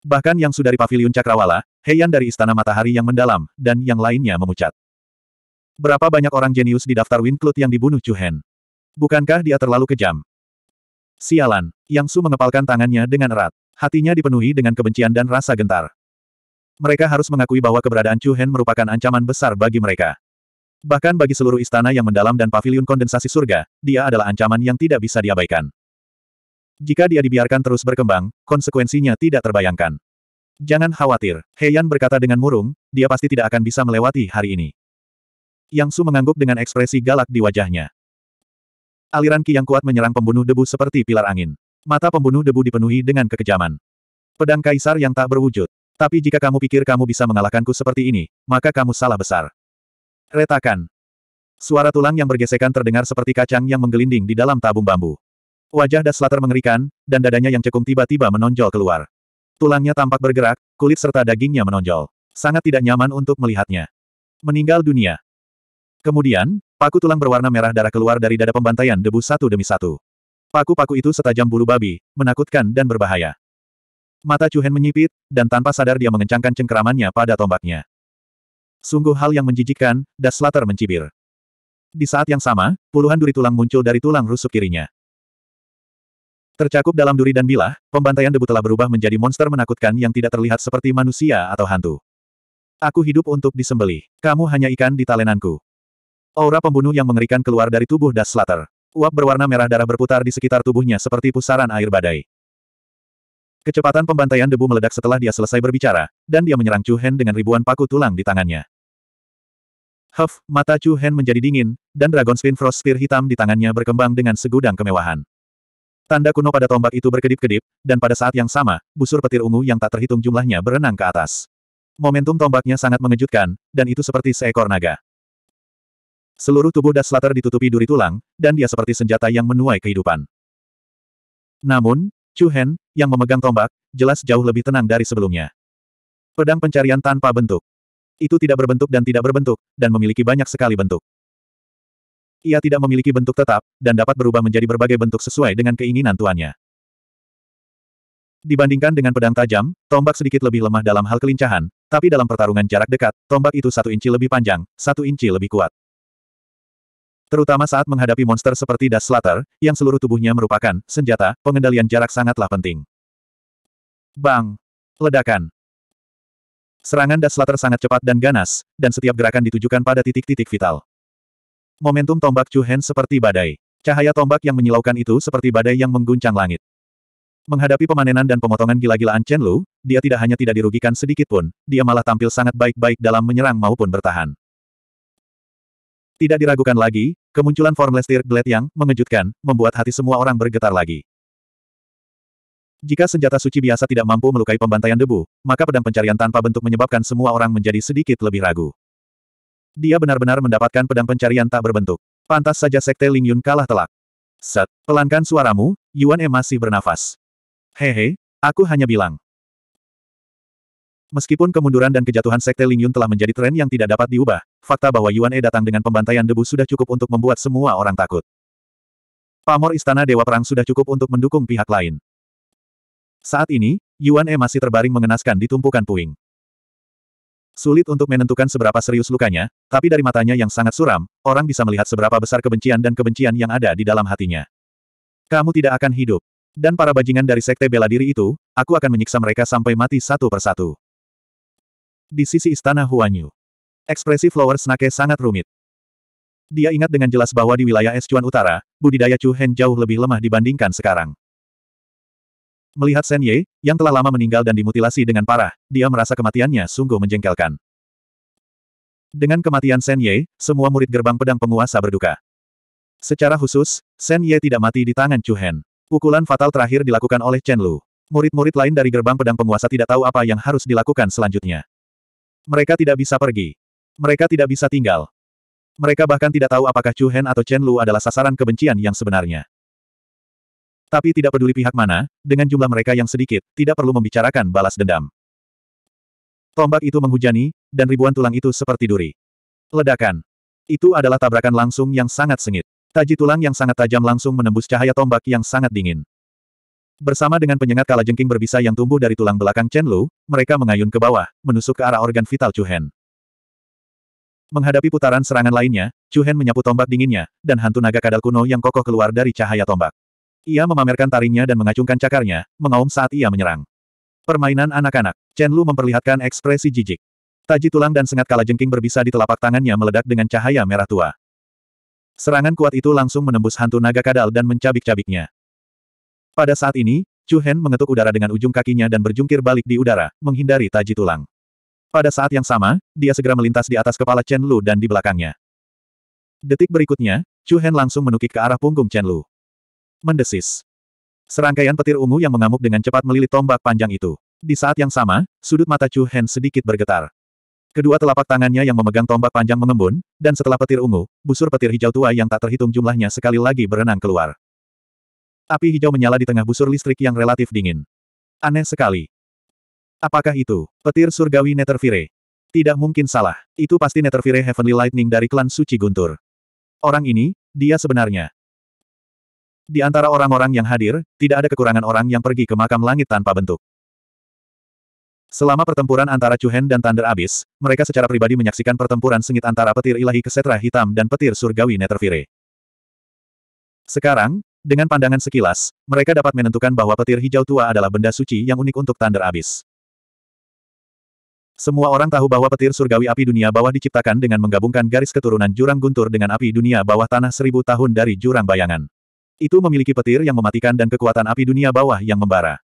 A: Bahkan yang di paviliun Cakrawala, Heian dari Istana Matahari yang mendalam, dan yang lainnya memucat. Berapa banyak orang jenius di daftar Winklut yang dibunuh Chu Bukankah dia terlalu kejam? Sialan, Yang Su mengepalkan tangannya dengan erat. Hatinya dipenuhi dengan kebencian dan rasa gentar. Mereka harus mengakui bahwa keberadaan Chu merupakan ancaman besar bagi mereka. Bahkan bagi seluruh istana yang mendalam dan paviliun kondensasi surga, dia adalah ancaman yang tidak bisa diabaikan. Jika dia dibiarkan terus berkembang, konsekuensinya tidak terbayangkan. Jangan khawatir, Heian berkata dengan murung, dia pasti tidak akan bisa melewati hari ini. Yang Su mengangguk dengan ekspresi galak di wajahnya. Aliran ki yang kuat menyerang pembunuh debu seperti pilar angin. Mata pembunuh debu dipenuhi dengan kekejaman. Pedang kaisar yang tak berwujud. Tapi jika kamu pikir kamu bisa mengalahkanku seperti ini, maka kamu salah besar. Retakan. Suara tulang yang bergesekan terdengar seperti kacang yang menggelinding di dalam tabung bambu. Wajah Daslater mengerikan, dan dadanya yang cekung tiba-tiba menonjol keluar. Tulangnya tampak bergerak, kulit serta dagingnya menonjol. Sangat tidak nyaman untuk melihatnya. Meninggal dunia. Kemudian, paku tulang berwarna merah darah keluar dari dada pembantaian debu satu demi satu. Paku-paku itu setajam bulu babi, menakutkan dan berbahaya. Mata Cuhen menyipit, dan tanpa sadar dia mengencangkan cengkeramannya pada tombaknya. Sungguh hal yang menjijikkan, Daslater mencibir. Di saat yang sama, puluhan duri tulang muncul dari tulang rusuk kirinya. Tercakup dalam duri dan bilah, pembantaian debu telah berubah menjadi monster menakutkan yang tidak terlihat seperti manusia atau hantu. Aku hidup untuk disembeli. Kamu hanya ikan di talenanku. Aura pembunuh yang mengerikan keluar dari tubuh Das Slater. Uap berwarna merah darah berputar di sekitar tubuhnya seperti pusaran air badai. Kecepatan pembantaian debu meledak setelah dia selesai berbicara, dan dia menyerang Chu Hen dengan ribuan paku tulang di tangannya. Huff, mata Chu Hen menjadi dingin, dan Dragon Spin Frost Spear hitam di tangannya berkembang dengan segudang kemewahan. Tanda kuno pada tombak itu berkedip-kedip, dan pada saat yang sama, busur petir ungu yang tak terhitung jumlahnya berenang ke atas. Momentum tombaknya sangat mengejutkan, dan itu seperti seekor naga. Seluruh tubuh Das Slater ditutupi duri tulang, dan dia seperti senjata yang menuai kehidupan. Namun, Chu Hen, yang memegang tombak, jelas jauh lebih tenang dari sebelumnya. Pedang pencarian tanpa bentuk. Itu tidak berbentuk dan tidak berbentuk, dan memiliki banyak sekali bentuk. Ia tidak memiliki bentuk tetap, dan dapat berubah menjadi berbagai bentuk sesuai dengan keinginan tuannya. Dibandingkan dengan pedang tajam, tombak sedikit lebih lemah dalam hal kelincahan, tapi dalam pertarungan jarak dekat, tombak itu satu inci lebih panjang, satu inci lebih kuat. Terutama saat menghadapi monster seperti Das Slater, yang seluruh tubuhnya merupakan senjata, pengendalian jarak sangatlah penting. Bang! Ledakan! Serangan Das Slater sangat cepat dan ganas, dan setiap gerakan ditujukan pada titik-titik vital. Momentum tombak Chu Hen seperti badai. Cahaya tombak yang menyilaukan itu seperti badai yang mengguncang langit. Menghadapi pemanenan dan pemotongan gila-gilaan Chen Lu, dia tidak hanya tidak dirugikan sedikit pun, dia malah tampil sangat baik-baik dalam menyerang maupun bertahan. Tidak diragukan lagi, kemunculan Formless Tear Blade yang mengejutkan, membuat hati semua orang bergetar lagi. Jika senjata suci biasa tidak mampu melukai pembantaian debu, maka pedang pencarian tanpa bentuk menyebabkan semua orang menjadi sedikit lebih ragu. Dia benar-benar mendapatkan pedang pencarian tak berbentuk. Pantas saja Sekte Ling Yun kalah telak. Set, pelankan suaramu, Yuan E masih bernafas. Hehe, aku hanya bilang. Meskipun kemunduran dan kejatuhan Sekte Ling Yun telah menjadi tren yang tidak dapat diubah, fakta bahwa Yuan E datang dengan pembantaian debu sudah cukup untuk membuat semua orang takut. Pamor Istana Dewa Perang sudah cukup untuk mendukung pihak lain. Saat ini, Yuan E masih terbaring mengenaskan di tumpukan puing. Sulit untuk menentukan seberapa serius lukanya, tapi dari matanya yang sangat suram, orang bisa melihat seberapa besar kebencian dan kebencian yang ada di dalam hatinya. Kamu tidak akan hidup. Dan para bajingan dari sekte bela diri itu, aku akan menyiksa mereka sampai mati satu persatu. Di sisi istana Huanyu. Ekspresi Flower Snake sangat rumit. Dia ingat dengan jelas bahwa di wilayah Es Utara, budidaya Chu Hen jauh lebih lemah dibandingkan sekarang. Melihat Shen Ye, yang telah lama meninggal dan dimutilasi dengan parah, dia merasa kematiannya sungguh menjengkelkan. Dengan kematian Shen Ye, semua murid gerbang pedang penguasa berduka. Secara khusus, Shen Ye tidak mati di tangan Chu Hen. Pukulan fatal terakhir dilakukan oleh Chen Lu. Murid-murid lain dari gerbang pedang penguasa tidak tahu apa yang harus dilakukan selanjutnya. Mereka tidak bisa pergi. Mereka tidak bisa tinggal. Mereka bahkan tidak tahu apakah Chu Hen atau Chen Lu adalah sasaran kebencian yang sebenarnya. Tapi tidak peduli pihak mana, dengan jumlah mereka yang sedikit, tidak perlu membicarakan balas dendam. Tombak itu menghujani, dan ribuan tulang itu seperti duri. Ledakan. Itu adalah tabrakan langsung yang sangat sengit. Taji tulang yang sangat tajam langsung menembus cahaya tombak yang sangat dingin. Bersama dengan penyengat kala jengking berbisa yang tumbuh dari tulang belakang Chen Lu, mereka mengayun ke bawah, menusuk ke arah organ vital Chu Hen. Menghadapi putaran serangan lainnya, Chu Hen menyapu tombak dinginnya, dan hantu naga kadal kuno yang kokoh keluar dari cahaya tombak. Ia memamerkan taringnya dan mengacungkan cakarnya, mengaum saat ia menyerang. Permainan anak-anak. Chen Lu memperlihatkan ekspresi jijik. Taji tulang dan sengat kala jengking berbisa di telapak tangannya meledak dengan cahaya merah tua. Serangan kuat itu langsung menembus hantu naga kadal dan mencabik-cabiknya. Pada saat ini, Chu Hen mengetuk udara dengan ujung kakinya dan berjungkir balik di udara, menghindari taji tulang. Pada saat yang sama, dia segera melintas di atas kepala Chen Lu dan di belakangnya. Detik berikutnya, Chu Hen langsung menukik ke arah punggung Chen Lu mendesis. Serangkaian petir ungu yang mengamuk dengan cepat melilit tombak panjang itu. Di saat yang sama, sudut mata Chu Hen sedikit bergetar. Kedua telapak tangannya yang memegang tombak panjang mengembun, dan setelah petir ungu, busur petir hijau tua yang tak terhitung jumlahnya sekali lagi berenang keluar. Api hijau menyala di tengah busur listrik yang relatif dingin. Aneh sekali. Apakah itu, petir surgawi Netervire? Tidak mungkin salah, itu pasti Netervire Heavenly Lightning dari klan Suci Guntur. Orang ini, dia sebenarnya, di antara orang-orang yang hadir, tidak ada kekurangan orang yang pergi ke makam langit tanpa bentuk. Selama pertempuran antara Chuhen dan Thunder Abyss, mereka secara pribadi menyaksikan pertempuran sengit antara petir ilahi kesetra hitam dan petir surgawi Netervire. Sekarang, dengan pandangan sekilas, mereka dapat menentukan bahwa petir hijau tua adalah benda suci yang unik untuk Thunder Abyss. Semua orang tahu bahwa petir surgawi api dunia bawah diciptakan dengan menggabungkan garis keturunan jurang guntur dengan api dunia bawah tanah seribu tahun dari jurang bayangan. Itu memiliki petir yang mematikan dan kekuatan api dunia bawah yang membara.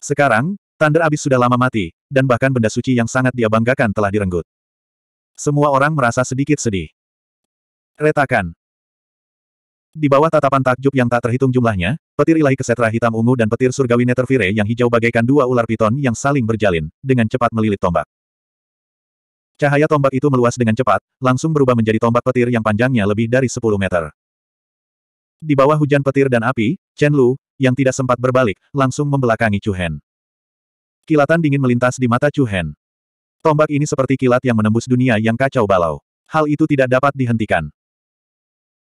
A: Sekarang, Thunder Abyss sudah lama mati, dan bahkan benda suci yang sangat dia banggakan telah direnggut. Semua orang merasa sedikit sedih. Retakan. Di bawah tatapan takjub yang tak terhitung jumlahnya, petir ilahi kesetra hitam ungu dan petir surgawi netervire yang hijau bagaikan dua ular piton yang saling berjalin, dengan cepat melilit tombak. Cahaya tombak itu meluas dengan cepat, langsung berubah menjadi tombak petir yang panjangnya lebih dari 10 meter. Di bawah hujan petir dan api, Chen Lu, yang tidak sempat berbalik, langsung membelakangi Chu Hen. Kilatan dingin melintas di mata Chu Hen. Tombak ini seperti kilat yang menembus dunia yang kacau balau. Hal itu tidak dapat dihentikan.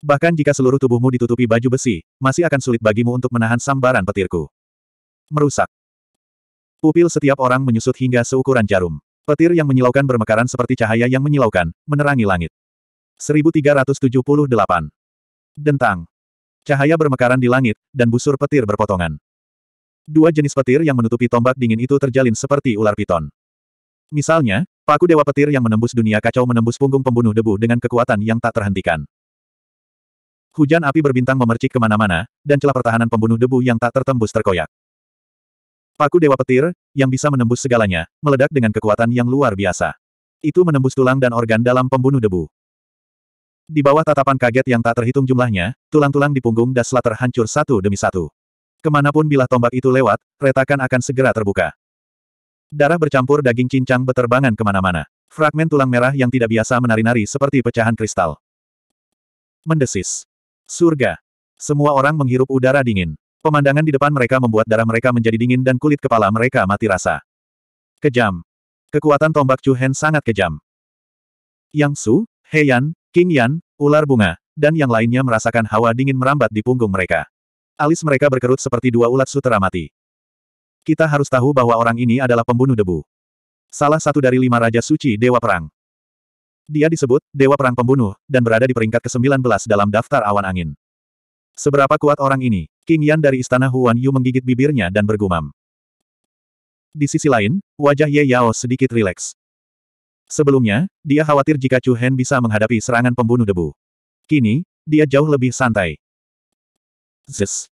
A: Bahkan jika seluruh tubuhmu ditutupi baju besi, masih akan sulit bagimu untuk menahan sambaran petirku. Merusak. Pupil setiap orang menyusut hingga seukuran jarum. Petir yang menyilaukan bermekaran seperti cahaya yang menyilaukan, menerangi langit. 1378. Dentang. Cahaya bermekaran di langit, dan busur petir berpotongan. Dua jenis petir yang menutupi tombak dingin itu terjalin seperti ular piton. Misalnya, paku dewa petir yang menembus dunia kacau menembus punggung pembunuh debu dengan kekuatan yang tak terhentikan. Hujan api berbintang memercik kemana-mana, dan celah pertahanan pembunuh debu yang tak tertembus terkoyak. Paku dewa petir, yang bisa menembus segalanya, meledak dengan kekuatan yang luar biasa. Itu menembus tulang dan organ dalam pembunuh debu. Di bawah tatapan kaget yang tak terhitung jumlahnya, tulang-tulang di punggung Dasla terhancur satu demi satu. Kemanapun bila tombak itu lewat, retakan akan segera terbuka. Darah bercampur daging cincang beterbangan kemana-mana. Fragmen tulang merah yang tidak biasa menari-nari seperti pecahan kristal. Mendesis. Surga. Semua orang menghirup udara dingin. Pemandangan di depan mereka membuat darah mereka menjadi dingin dan kulit kepala mereka mati rasa. Kejam. Kekuatan tombak Chu Hen sangat kejam. Yang Su, Heian, King Yan, ular bunga, dan yang lainnya merasakan hawa dingin merambat di punggung mereka. Alis mereka berkerut seperti dua ulat sutera mati. Kita harus tahu bahwa orang ini adalah pembunuh debu. Salah satu dari lima Raja Suci Dewa Perang. Dia disebut Dewa Perang Pembunuh, dan berada di peringkat ke-19 dalam daftar awan angin. Seberapa kuat orang ini? King Yan dari istana Huan Yu menggigit bibirnya dan bergumam. Di sisi lain, wajah Ye Yao sedikit rileks. Sebelumnya, dia khawatir jika Chu Hen bisa menghadapi serangan pembunuh debu. Kini, dia jauh lebih santai. Zes.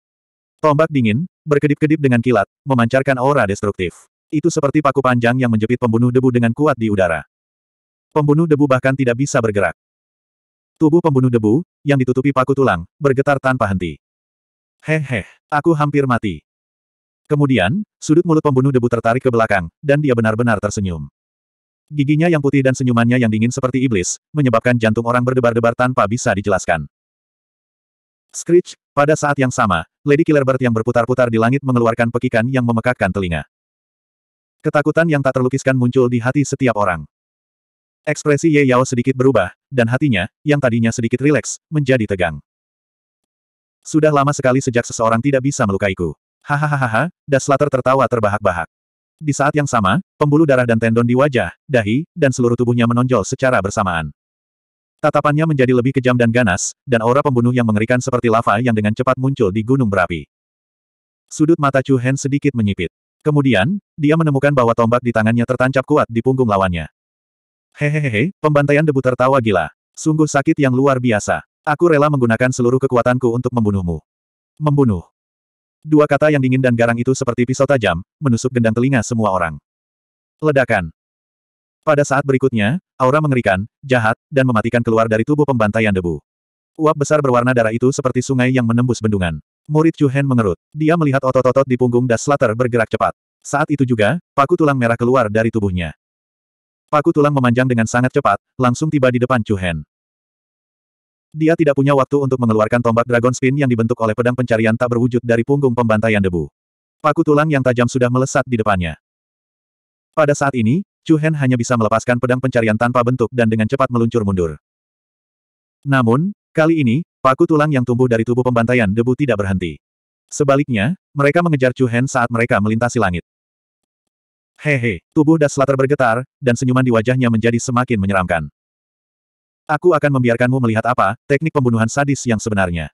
A: Tombak dingin, berkedip-kedip dengan kilat, memancarkan aura destruktif. Itu seperti paku panjang yang menjepit pembunuh debu dengan kuat di udara. Pembunuh debu bahkan tidak bisa bergerak. Tubuh pembunuh debu, yang ditutupi paku tulang, bergetar tanpa henti. Hehe, aku hampir mati. Kemudian, sudut mulut pembunuh debu tertarik ke belakang, dan dia benar-benar tersenyum. Giginya yang putih dan senyumannya yang dingin seperti iblis, menyebabkan jantung orang berdebar-debar tanpa bisa dijelaskan. Screech, pada saat yang sama, Lady Killerbird yang berputar-putar di langit mengeluarkan pekikan yang memekakkan telinga. Ketakutan yang tak terlukiskan muncul di hati setiap orang. Ekspresi Ye Yao sedikit berubah, dan hatinya, yang tadinya sedikit rileks, menjadi tegang. Sudah lama sekali sejak seseorang tidak bisa melukaiku. Hahaha, Daslater tertawa terbahak-bahak. Di saat yang sama, pembuluh darah dan tendon di wajah, dahi, dan seluruh tubuhnya menonjol secara bersamaan. Tatapannya menjadi lebih kejam dan ganas, dan aura pembunuh yang mengerikan seperti lava yang dengan cepat muncul di gunung berapi. Sudut mata Chu Hen sedikit menyipit. Kemudian, dia menemukan bahwa tombak di tangannya tertancap kuat di punggung lawannya. Hehehe, pembantaian debu tertawa gila. Sungguh sakit yang luar biasa. Aku rela menggunakan seluruh kekuatanku untuk membunuhmu. Membunuh. Dua kata yang dingin dan garang itu seperti pisau tajam, menusuk gendang telinga semua orang. Ledakan. Pada saat berikutnya, aura mengerikan, jahat, dan mematikan keluar dari tubuh pembantaian debu. Uap besar berwarna darah itu seperti sungai yang menembus bendungan. Murid Chuhen mengerut. Dia melihat otot-otot di punggung Das Slater bergerak cepat. Saat itu juga, paku tulang merah keluar dari tubuhnya. Paku tulang memanjang dengan sangat cepat, langsung tiba di depan Chuhen. Dia tidak punya waktu untuk mengeluarkan tombak Dragon Spin yang dibentuk oleh pedang pencarian tak berwujud dari punggung pembantaian debu. Paku tulang yang tajam sudah melesat di depannya. Pada saat ini, Chu Hen hanya bisa melepaskan pedang pencarian tanpa bentuk dan dengan cepat meluncur mundur. Namun, kali ini, paku tulang yang tumbuh dari tubuh pembantaian debu tidak berhenti. Sebaliknya, mereka mengejar Chu Hen saat mereka melintasi langit. Hehe, tubuh Daslater bergetar, dan senyuman di wajahnya menjadi semakin menyeramkan. Aku akan membiarkanmu melihat apa, teknik pembunuhan sadis yang sebenarnya.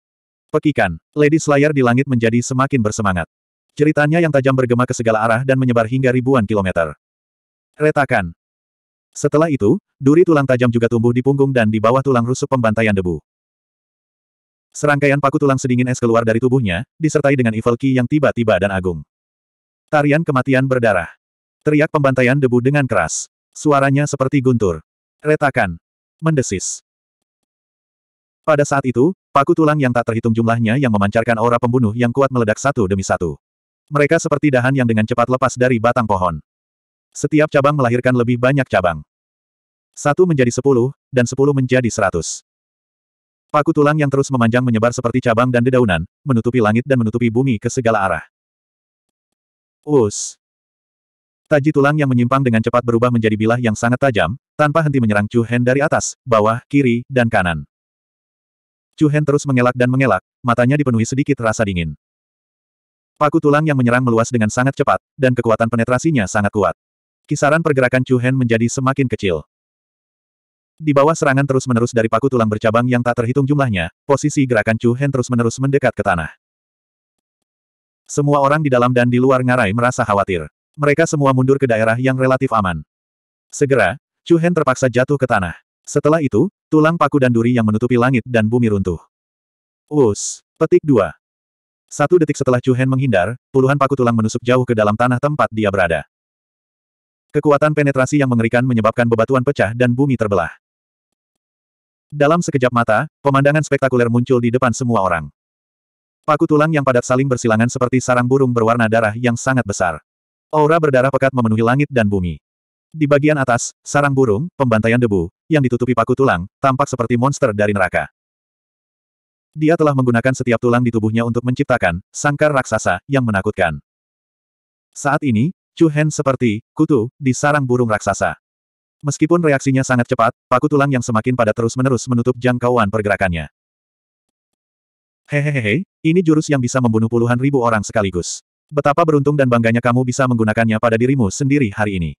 A: Pekikan, Lady Slayer di langit menjadi semakin bersemangat. Ceritanya yang tajam bergema ke segala arah dan menyebar hingga ribuan kilometer. Retakan. Setelah itu, duri tulang tajam juga tumbuh di punggung dan di bawah tulang rusuk pembantaian debu. Serangkaian paku tulang sedingin es keluar dari tubuhnya, disertai dengan evil ki yang tiba-tiba dan agung. Tarian kematian berdarah. Teriak pembantaian debu dengan keras. Suaranya seperti guntur. Retakan mendesis. Pada saat itu, paku tulang yang tak terhitung jumlahnya yang memancarkan aura pembunuh yang kuat meledak satu demi satu. Mereka seperti dahan yang dengan cepat lepas dari batang pohon. Setiap cabang melahirkan lebih banyak cabang. Satu menjadi sepuluh, dan sepuluh menjadi seratus. Paku tulang yang terus memanjang menyebar seperti cabang dan dedaunan, menutupi langit dan menutupi bumi ke segala arah. Us. Taji tulang yang menyimpang dengan cepat berubah menjadi bilah yang sangat tajam, tanpa henti menyerang Chu Hen dari atas, bawah, kiri, dan kanan. Chu Hen terus mengelak dan mengelak, matanya dipenuhi sedikit rasa dingin. Paku tulang yang menyerang meluas dengan sangat cepat, dan kekuatan penetrasinya sangat kuat. Kisaran pergerakan Chu Hen menjadi semakin kecil. Di bawah serangan terus-menerus dari paku tulang bercabang yang tak terhitung jumlahnya, posisi gerakan Chu Hen terus-menerus mendekat ke tanah. Semua orang di dalam dan di luar ngarai merasa khawatir. Mereka semua mundur ke daerah yang relatif aman. Segera, Chu Hen terpaksa jatuh ke tanah. Setelah itu, tulang paku dan duri yang menutupi langit dan bumi runtuh. Us. Petik dua. Satu detik setelah Chu Hen menghindar, puluhan paku tulang menusuk jauh ke dalam tanah tempat dia berada. Kekuatan penetrasi yang mengerikan menyebabkan bebatuan pecah dan bumi terbelah. Dalam sekejap mata, pemandangan spektakuler muncul di depan semua orang. Paku tulang yang padat saling bersilangan seperti sarang burung berwarna darah yang sangat besar. Aura berdarah pekat memenuhi langit dan bumi. Di bagian atas, sarang burung, pembantaian debu, yang ditutupi paku tulang, tampak seperti monster dari neraka. Dia telah menggunakan setiap tulang di tubuhnya untuk menciptakan sangkar raksasa yang menakutkan. Saat ini, Chu Hen seperti kutu di sarang burung raksasa. Meskipun reaksinya sangat cepat, paku tulang yang semakin padat terus-menerus menutup jangkauan pergerakannya. Hehehe, ini jurus yang bisa membunuh puluhan ribu orang sekaligus. Betapa beruntung dan bangganya kamu bisa menggunakannya pada dirimu sendiri hari ini.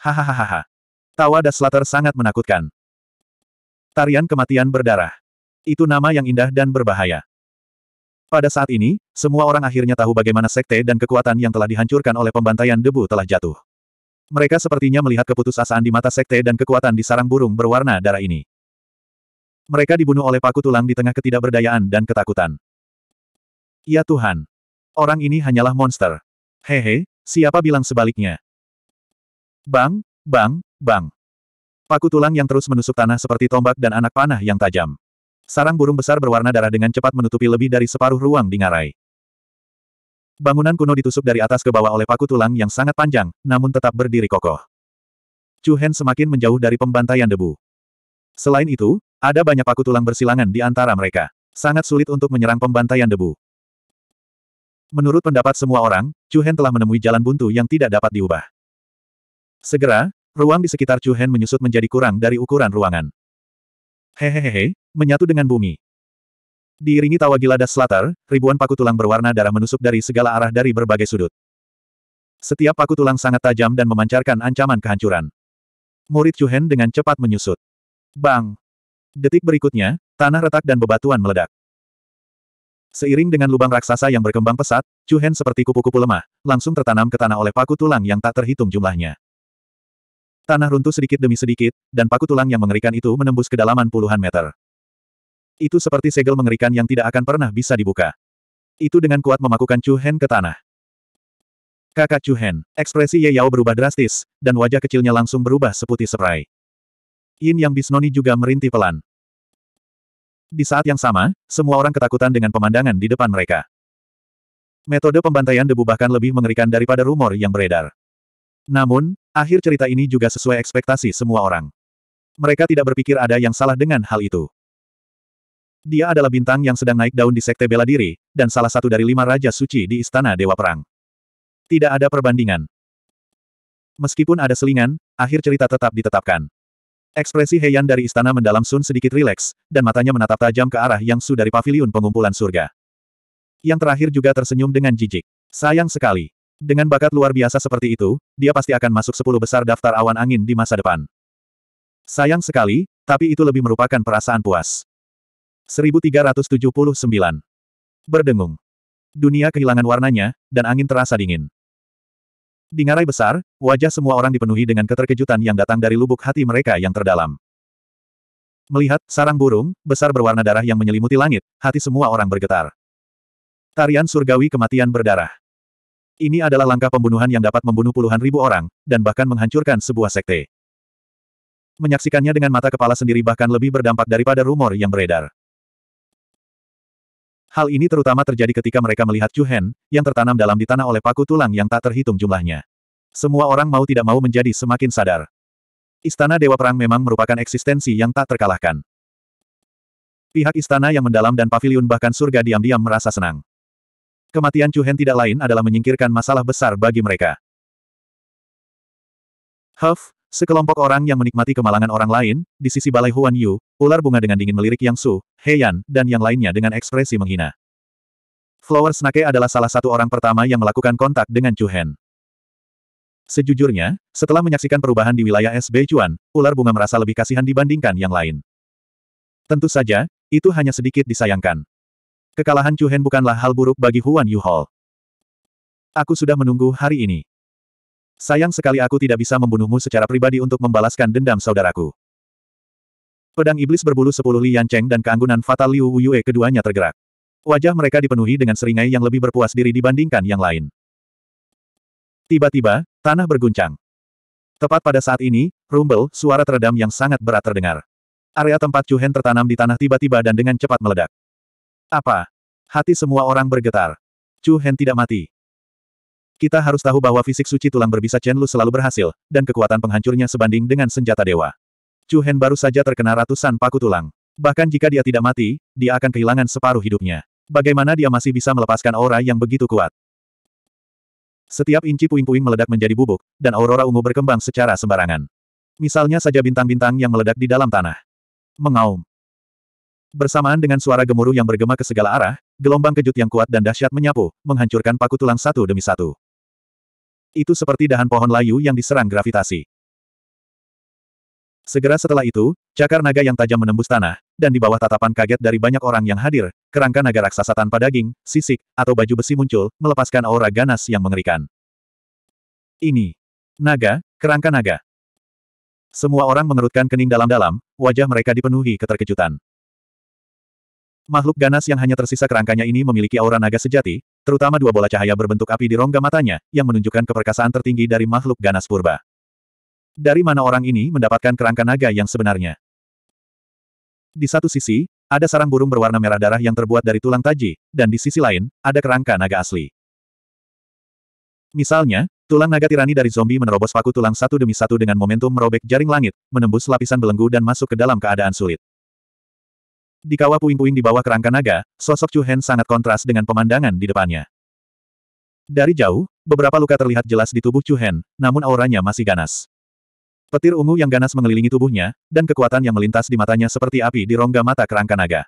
A: Hahaha. Tawa Slater sangat menakutkan. Tarian kematian berdarah. Itu nama yang indah dan berbahaya. Pada saat ini, semua orang akhirnya tahu bagaimana sekte dan kekuatan yang telah dihancurkan oleh pembantaian debu telah jatuh. Mereka sepertinya melihat keputusasaan di mata sekte dan kekuatan di sarang burung berwarna darah ini. Mereka dibunuh oleh paku tulang di tengah ketidakberdayaan dan ketakutan. Ya Tuhan. Orang ini hanyalah monster. Hehe, siapa bilang sebaliknya? Bang, bang, bang. Paku tulang yang terus menusuk tanah seperti tombak dan anak panah yang tajam. Sarang burung besar berwarna darah dengan cepat menutupi lebih dari separuh ruang di ngarai. Bangunan kuno ditusuk dari atas ke bawah oleh paku tulang yang sangat panjang, namun tetap berdiri kokoh. Chu Hen semakin menjauh dari pembantaian debu. Selain itu, ada banyak paku tulang bersilangan di antara mereka. Sangat sulit untuk menyerang pembantaian debu. Menurut pendapat semua orang, Chu Hen telah menemui jalan buntu yang tidak dapat diubah. Segera, ruang di sekitar Chu Hen menyusut menjadi kurang dari ukuran ruangan. Hehehehe, menyatu dengan bumi. Diiringi tawa gila das latar, ribuan paku tulang berwarna darah menusuk dari segala arah dari berbagai sudut. Setiap paku tulang sangat tajam dan memancarkan ancaman kehancuran. Murid Chu Hen dengan cepat menyusut. Bang! Detik berikutnya, tanah retak dan bebatuan meledak. Seiring dengan lubang raksasa yang berkembang pesat, Chu Hen seperti kupu-kupu lemah, langsung tertanam ke tanah oleh paku tulang yang tak terhitung jumlahnya. Tanah runtuh sedikit demi sedikit, dan paku tulang yang mengerikan itu menembus kedalaman puluhan meter. Itu seperti segel mengerikan yang tidak akan pernah bisa dibuka. Itu dengan kuat memakukan Chu Hen ke tanah. Kakak Chu Hen, ekspresi Ye Yao berubah drastis, dan wajah kecilnya langsung berubah seputih serai. Yin Yang Bisnoni juga merintih pelan. Di saat yang sama, semua orang ketakutan dengan pemandangan di depan mereka. Metode pembantaian debu bahkan lebih mengerikan daripada rumor yang beredar. Namun, akhir cerita ini juga sesuai ekspektasi semua orang. Mereka tidak berpikir ada yang salah dengan hal itu. Dia adalah bintang yang sedang naik daun di sekte bela diri, dan salah satu dari lima raja suci di Istana Dewa Perang. Tidak ada perbandingan. Meskipun ada selingan, akhir cerita tetap ditetapkan. Ekspresi Heian dari istana mendalam Sun sedikit rileks, dan matanya menatap tajam ke arah Yang Su dari paviliun pengumpulan surga. Yang terakhir juga tersenyum dengan jijik. Sayang sekali. Dengan bakat luar biasa seperti itu, dia pasti akan masuk sepuluh besar daftar awan angin di masa depan. Sayang sekali, tapi itu lebih merupakan perasaan puas. 1379. Berdengung. Dunia kehilangan warnanya, dan angin terasa dingin. Di ngarai besar, wajah semua orang dipenuhi dengan keterkejutan yang datang dari lubuk hati mereka yang terdalam. Melihat sarang burung besar berwarna darah yang menyelimuti langit, hati semua orang bergetar. Tarian surgawi kematian berdarah. Ini adalah langkah pembunuhan yang dapat membunuh puluhan ribu orang, dan bahkan menghancurkan sebuah sekte. Menyaksikannya dengan mata kepala sendiri bahkan lebih berdampak daripada rumor yang beredar. Hal ini terutama terjadi ketika mereka melihat Chu Hen yang tertanam dalam di tanah oleh paku tulang yang tak terhitung jumlahnya. Semua orang mau tidak mau menjadi semakin sadar. Istana Dewa Perang memang merupakan eksistensi yang tak terkalahkan. Pihak istana yang mendalam dan pavilion bahkan surga diam-diam merasa senang. Kematian Chu Hen tidak lain adalah menyingkirkan masalah besar bagi mereka. Huff, Sekelompok orang yang menikmati kemalangan orang lain, di sisi balai Huan Yu, ular bunga dengan dingin melirik Yang Su, He Yan, dan yang lainnya dengan ekspresi menghina. Flower Snake adalah salah satu orang pertama yang melakukan kontak dengan Chu Hen. Sejujurnya, setelah menyaksikan perubahan di wilayah SB Chuan, ular bunga merasa lebih kasihan dibandingkan yang lain. Tentu saja, itu hanya sedikit disayangkan. Kekalahan Chu Hen bukanlah hal buruk bagi Huan Yu Hall. Aku sudah menunggu hari ini. Sayang sekali aku tidak bisa membunuhmu secara pribadi untuk membalaskan dendam saudaraku. Pedang iblis berbulu sepuluh Li Yancheng dan keanggunan fatal Liu Wuyue keduanya tergerak. Wajah mereka dipenuhi dengan seringai yang lebih berpuas diri dibandingkan yang lain. Tiba-tiba, tanah berguncang. Tepat pada saat ini, rumble, suara teredam yang sangat berat terdengar. Area tempat Chuhen tertanam di tanah tiba-tiba dan dengan cepat meledak. Apa? Hati semua orang bergetar. Chu tidak mati. Kita harus tahu bahwa fisik suci tulang berbisa Chen Lu selalu berhasil, dan kekuatan penghancurnya sebanding dengan senjata dewa. Chu Hen baru saja terkena ratusan paku tulang. Bahkan jika dia tidak mati, dia akan kehilangan separuh hidupnya. Bagaimana dia masih bisa melepaskan aura yang begitu kuat? Setiap inci puing-puing meledak menjadi bubuk, dan aurora ungu berkembang secara sembarangan. Misalnya saja bintang-bintang yang meledak di dalam tanah. Mengaum. Bersamaan dengan suara gemuruh yang bergema ke segala arah, gelombang kejut yang kuat dan dahsyat menyapu, menghancurkan paku tulang satu demi satu. Itu seperti dahan pohon layu yang diserang gravitasi. Segera setelah itu, cakar naga yang tajam menembus tanah, dan di bawah tatapan kaget dari banyak orang yang hadir, kerangka naga raksasa tanpa daging, sisik, atau baju besi muncul, melepaskan aura ganas yang mengerikan. Ini. Naga, kerangka naga. Semua orang mengerutkan kening dalam-dalam, wajah mereka dipenuhi keterkejutan. Makhluk ganas yang hanya tersisa kerangkanya ini memiliki aura naga sejati, terutama dua bola cahaya berbentuk api di rongga matanya, yang menunjukkan keperkasaan tertinggi dari makhluk ganas purba. Dari mana orang ini mendapatkan kerangka naga yang sebenarnya? Di satu sisi, ada sarang burung berwarna merah darah yang terbuat dari tulang taji, dan di sisi lain, ada kerangka naga asli. Misalnya, tulang naga tirani dari zombie menerobos paku tulang satu demi satu dengan momentum merobek jaring langit, menembus lapisan belenggu dan masuk ke dalam keadaan sulit. Di kawah puing-puing di bawah kerangka naga, sosok Chu Hen sangat kontras dengan pemandangan di depannya. Dari jauh, beberapa luka terlihat jelas di tubuh Chu Hen, namun auranya masih ganas. Petir ungu yang ganas mengelilingi tubuhnya, dan kekuatan yang melintas di matanya seperti api di rongga mata kerangka naga.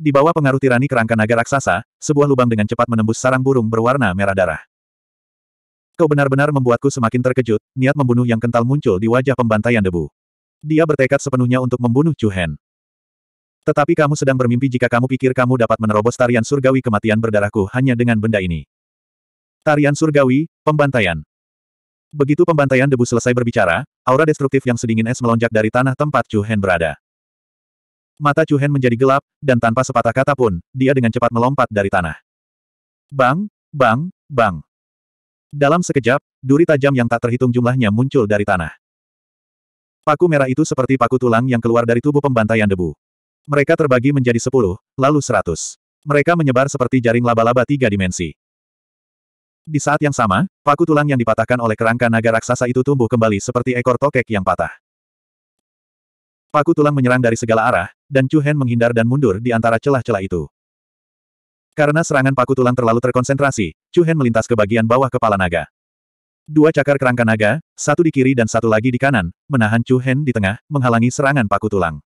A: Di bawah pengaruh tirani kerangka naga raksasa, sebuah lubang dengan cepat menembus sarang burung berwarna merah darah. Kau benar-benar membuatku semakin terkejut, niat membunuh yang kental muncul di wajah pembantaian debu. Dia bertekad sepenuhnya untuk membunuh Chu Hen. Tetapi kamu sedang bermimpi jika kamu pikir kamu dapat menerobos tarian surgawi kematian berdarahku hanya dengan benda ini. Tarian surgawi, pembantaian. Begitu pembantaian debu selesai berbicara, aura destruktif yang sedingin es melonjak dari tanah tempat Chu Hen berada. Mata Chu Hen menjadi gelap, dan tanpa sepatah kata pun, dia dengan cepat melompat dari tanah. Bang, bang, bang. Dalam sekejap, duri tajam yang tak terhitung jumlahnya muncul dari tanah. Paku merah itu seperti paku tulang yang keluar dari tubuh pembantaian debu. Mereka terbagi menjadi sepuluh, lalu seratus. Mereka menyebar seperti jaring laba-laba tiga dimensi. Di saat yang sama, paku tulang yang dipatahkan oleh kerangka naga raksasa itu tumbuh kembali seperti ekor tokek yang patah. Paku tulang menyerang dari segala arah, dan Chu Hen menghindar dan mundur di antara celah-celah itu. Karena serangan paku tulang terlalu terkonsentrasi, Chu Hen melintas ke bagian bawah kepala naga. Dua cakar kerangka naga, satu di kiri dan satu lagi di kanan, menahan Chu Hen di tengah, menghalangi serangan paku tulang.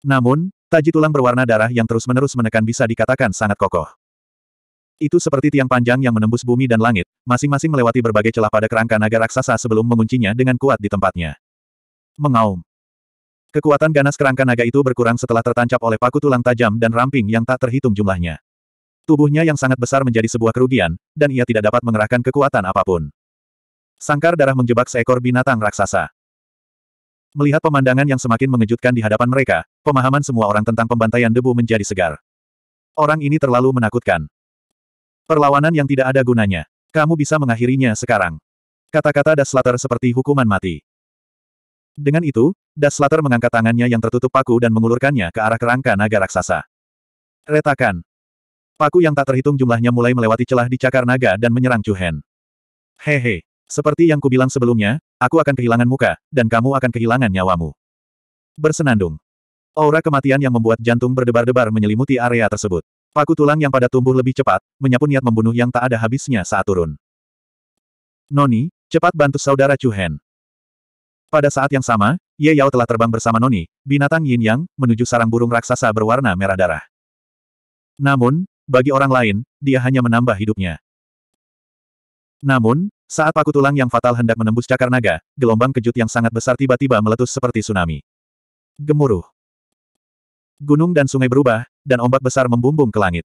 A: Namun, taji tulang berwarna darah yang terus-menerus menekan bisa dikatakan sangat kokoh. Itu seperti tiang panjang yang menembus bumi dan langit, masing-masing melewati berbagai celah pada kerangka naga raksasa sebelum menguncinya dengan kuat di tempatnya. Mengaum. Kekuatan ganas kerangka naga itu berkurang setelah tertancap oleh paku tulang tajam dan ramping yang tak terhitung jumlahnya. Tubuhnya yang sangat besar menjadi sebuah kerugian, dan ia tidak dapat mengerahkan kekuatan apapun. Sangkar darah menjebak seekor binatang raksasa. Melihat pemandangan yang semakin mengejutkan di hadapan mereka, pemahaman semua orang tentang pembantaian debu menjadi segar. Orang ini terlalu menakutkan. Perlawanan yang tidak ada gunanya. Kamu bisa mengakhirinya sekarang. Kata-kata Daslater seperti hukuman mati. Dengan itu, Daslater mengangkat tangannya yang tertutup paku dan mengulurkannya ke arah kerangka naga raksasa. Retakan. Paku yang tak terhitung jumlahnya mulai melewati celah di cakar naga dan menyerang Chu Hehe. Seperti yang kubilang sebelumnya, Aku akan kehilangan muka, dan kamu akan kehilangan nyawamu. Bersenandung. Aura kematian yang membuat jantung berdebar-debar menyelimuti area tersebut. Paku tulang yang pada tumbuh lebih cepat, menyapu niat membunuh yang tak ada habisnya saat turun. Noni, cepat bantu saudara Chuhen. Pada saat yang sama, Ye Yao telah terbang bersama Noni, binatang yin yang, menuju sarang burung raksasa berwarna merah darah. Namun, bagi orang lain, dia hanya menambah hidupnya. Namun, saat paku tulang yang fatal hendak menembus cakar naga, gelombang kejut yang sangat besar tiba-tiba meletus seperti tsunami. Gemuruh. Gunung dan sungai berubah, dan ombak besar membumbung ke langit.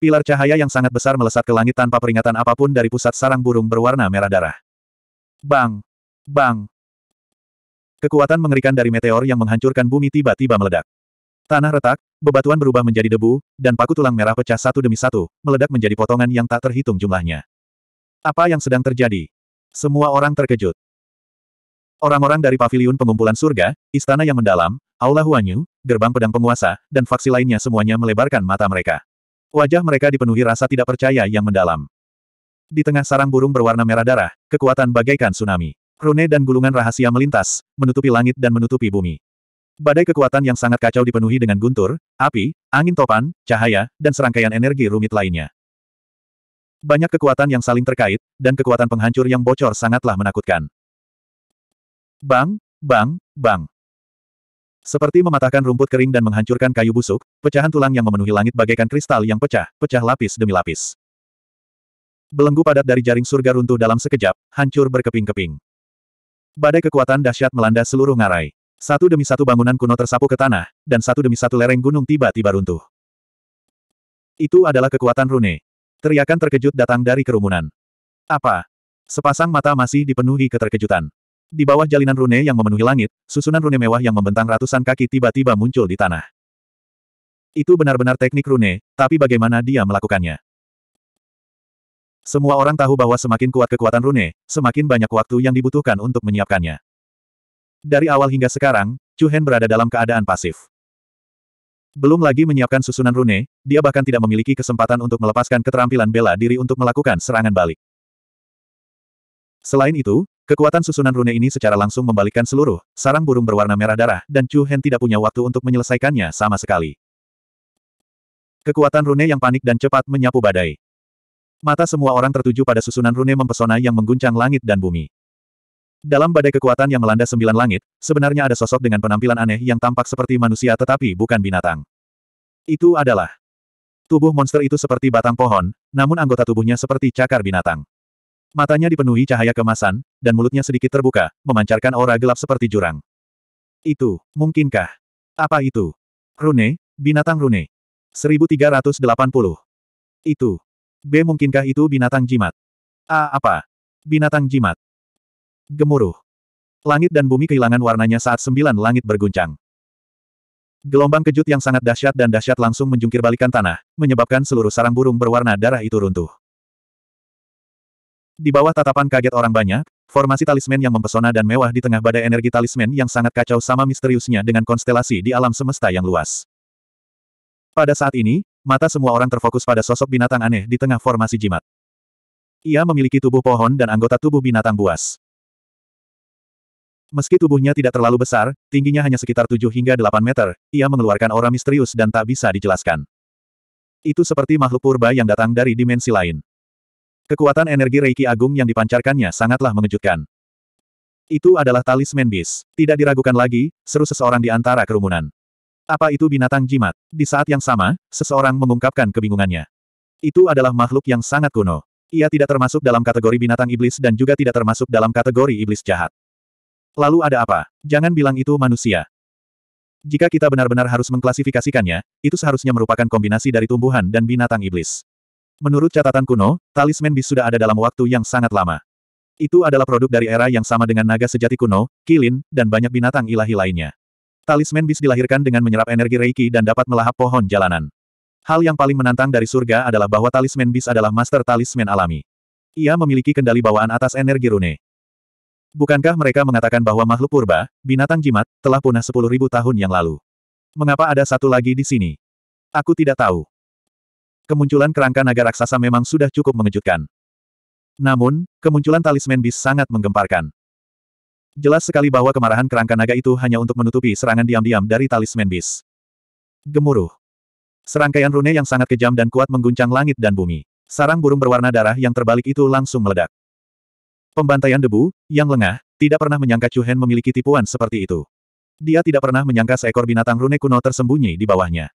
A: Pilar cahaya yang sangat besar melesat ke langit tanpa peringatan apapun dari pusat sarang burung berwarna merah darah. Bang! Bang! Kekuatan mengerikan dari meteor yang menghancurkan bumi tiba-tiba meledak. Tanah retak, bebatuan berubah menjadi debu, dan paku tulang merah pecah satu demi satu, meledak menjadi potongan yang tak terhitung jumlahnya. Apa yang sedang terjadi? Semua orang terkejut. Orang-orang dari paviliun pengumpulan surga, istana yang mendalam, aula Huanyu, gerbang pedang penguasa, dan faksi lainnya semuanya melebarkan mata mereka. Wajah mereka dipenuhi rasa tidak percaya yang mendalam. Di tengah sarang burung berwarna merah darah, kekuatan bagaikan tsunami. Rune dan gulungan rahasia melintas, menutupi langit dan menutupi bumi. Badai kekuatan yang sangat kacau dipenuhi dengan guntur, api, angin topan, cahaya, dan serangkaian energi rumit lainnya. Banyak kekuatan yang saling terkait, dan kekuatan penghancur yang bocor sangatlah menakutkan. Bang, bang, bang. Seperti mematahkan rumput kering dan menghancurkan kayu busuk, pecahan tulang yang memenuhi langit bagaikan kristal yang pecah, pecah lapis demi lapis. Belenggu padat dari jaring surga runtuh dalam sekejap, hancur berkeping-keping. Badai kekuatan dahsyat melanda seluruh ngarai. Satu demi satu bangunan kuno tersapu ke tanah, dan satu demi satu lereng gunung tiba-tiba runtuh. Itu adalah kekuatan rune. Teriakan terkejut datang dari kerumunan. Apa? Sepasang mata masih dipenuhi keterkejutan. Di bawah jalinan rune yang memenuhi langit, susunan rune mewah yang membentang ratusan kaki tiba-tiba muncul di tanah. Itu benar-benar teknik rune, tapi bagaimana dia melakukannya? Semua orang tahu bahwa semakin kuat kekuatan rune, semakin banyak waktu yang dibutuhkan untuk menyiapkannya. Dari awal hingga sekarang, Chu Hen berada dalam keadaan pasif. Belum lagi menyiapkan susunan rune, dia bahkan tidak memiliki kesempatan untuk melepaskan keterampilan bela diri untuk melakukan serangan balik. Selain itu, kekuatan susunan rune ini secara langsung membalikkan seluruh sarang burung berwarna merah darah dan Chu Hen tidak punya waktu untuk menyelesaikannya sama sekali. Kekuatan rune yang panik dan cepat menyapu badai. Mata semua orang tertuju pada susunan rune mempesona yang mengguncang langit dan bumi. Dalam badai kekuatan yang melanda sembilan langit, sebenarnya ada sosok dengan penampilan aneh yang tampak seperti manusia tetapi bukan binatang. Itu adalah tubuh monster itu seperti batang pohon, namun anggota tubuhnya seperti cakar binatang. Matanya dipenuhi cahaya kemasan, dan mulutnya sedikit terbuka, memancarkan aura gelap seperti jurang. Itu, mungkinkah? Apa itu? Rune, binatang Rune. 1380. Itu. B. Mungkinkah itu binatang jimat? A. Apa? Binatang jimat. Gemuruh. Langit dan bumi kehilangan warnanya saat sembilan langit berguncang. Gelombang kejut yang sangat dahsyat dan dahsyat langsung menjungkir balikan tanah, menyebabkan seluruh sarang burung berwarna darah itu runtuh. Di bawah tatapan kaget orang banyak, formasi talisman yang mempesona dan mewah di tengah badai energi talisman yang sangat kacau sama misteriusnya dengan konstelasi di alam semesta yang luas. Pada saat ini, mata semua orang terfokus pada sosok binatang aneh di tengah formasi jimat. Ia memiliki tubuh pohon dan anggota tubuh binatang buas. Meski tubuhnya tidak terlalu besar, tingginya hanya sekitar 7 hingga 8 meter, ia mengeluarkan aura misterius dan tak bisa dijelaskan. Itu seperti makhluk purba yang datang dari dimensi lain. Kekuatan energi Reiki Agung yang dipancarkannya sangatlah mengejutkan. Itu adalah talisman bis. Tidak diragukan lagi, seru seseorang di antara kerumunan. Apa itu binatang jimat? Di saat yang sama, seseorang mengungkapkan kebingungannya. Itu adalah makhluk yang sangat kuno. Ia tidak termasuk dalam kategori binatang iblis dan juga tidak termasuk dalam kategori iblis jahat. Lalu ada apa? Jangan bilang itu manusia. Jika kita benar-benar harus mengklasifikasikannya, itu seharusnya merupakan kombinasi dari tumbuhan dan binatang iblis. Menurut catatan kuno, talisman bis sudah ada dalam waktu yang sangat lama. Itu adalah produk dari era yang sama dengan naga sejati kuno, kilin, dan banyak binatang ilahi lainnya. Talisman bis dilahirkan dengan menyerap energi reiki dan dapat melahap pohon jalanan. Hal yang paling menantang dari surga adalah bahwa talisman bis adalah master talisman alami. Ia memiliki kendali bawaan atas energi rune. Bukankah mereka mengatakan bahwa makhluk purba, binatang jimat, telah punah sepuluh ribu tahun yang lalu? Mengapa ada satu lagi di sini? Aku tidak tahu. Kemunculan kerangka naga raksasa memang sudah cukup mengejutkan. Namun, kemunculan talisman bis sangat menggemparkan. Jelas sekali bahwa kemarahan kerangka naga itu hanya untuk menutupi serangan diam-diam dari talisman bis. Gemuruh. Serangkaian rune yang sangat kejam dan kuat mengguncang langit dan bumi. Sarang burung berwarna darah yang terbalik itu langsung meledak. Pembantaian debu, yang lengah, tidak pernah menyangka Chu Hen memiliki tipuan seperti itu. Dia tidak pernah menyangka seekor binatang rune kuno tersembunyi di bawahnya.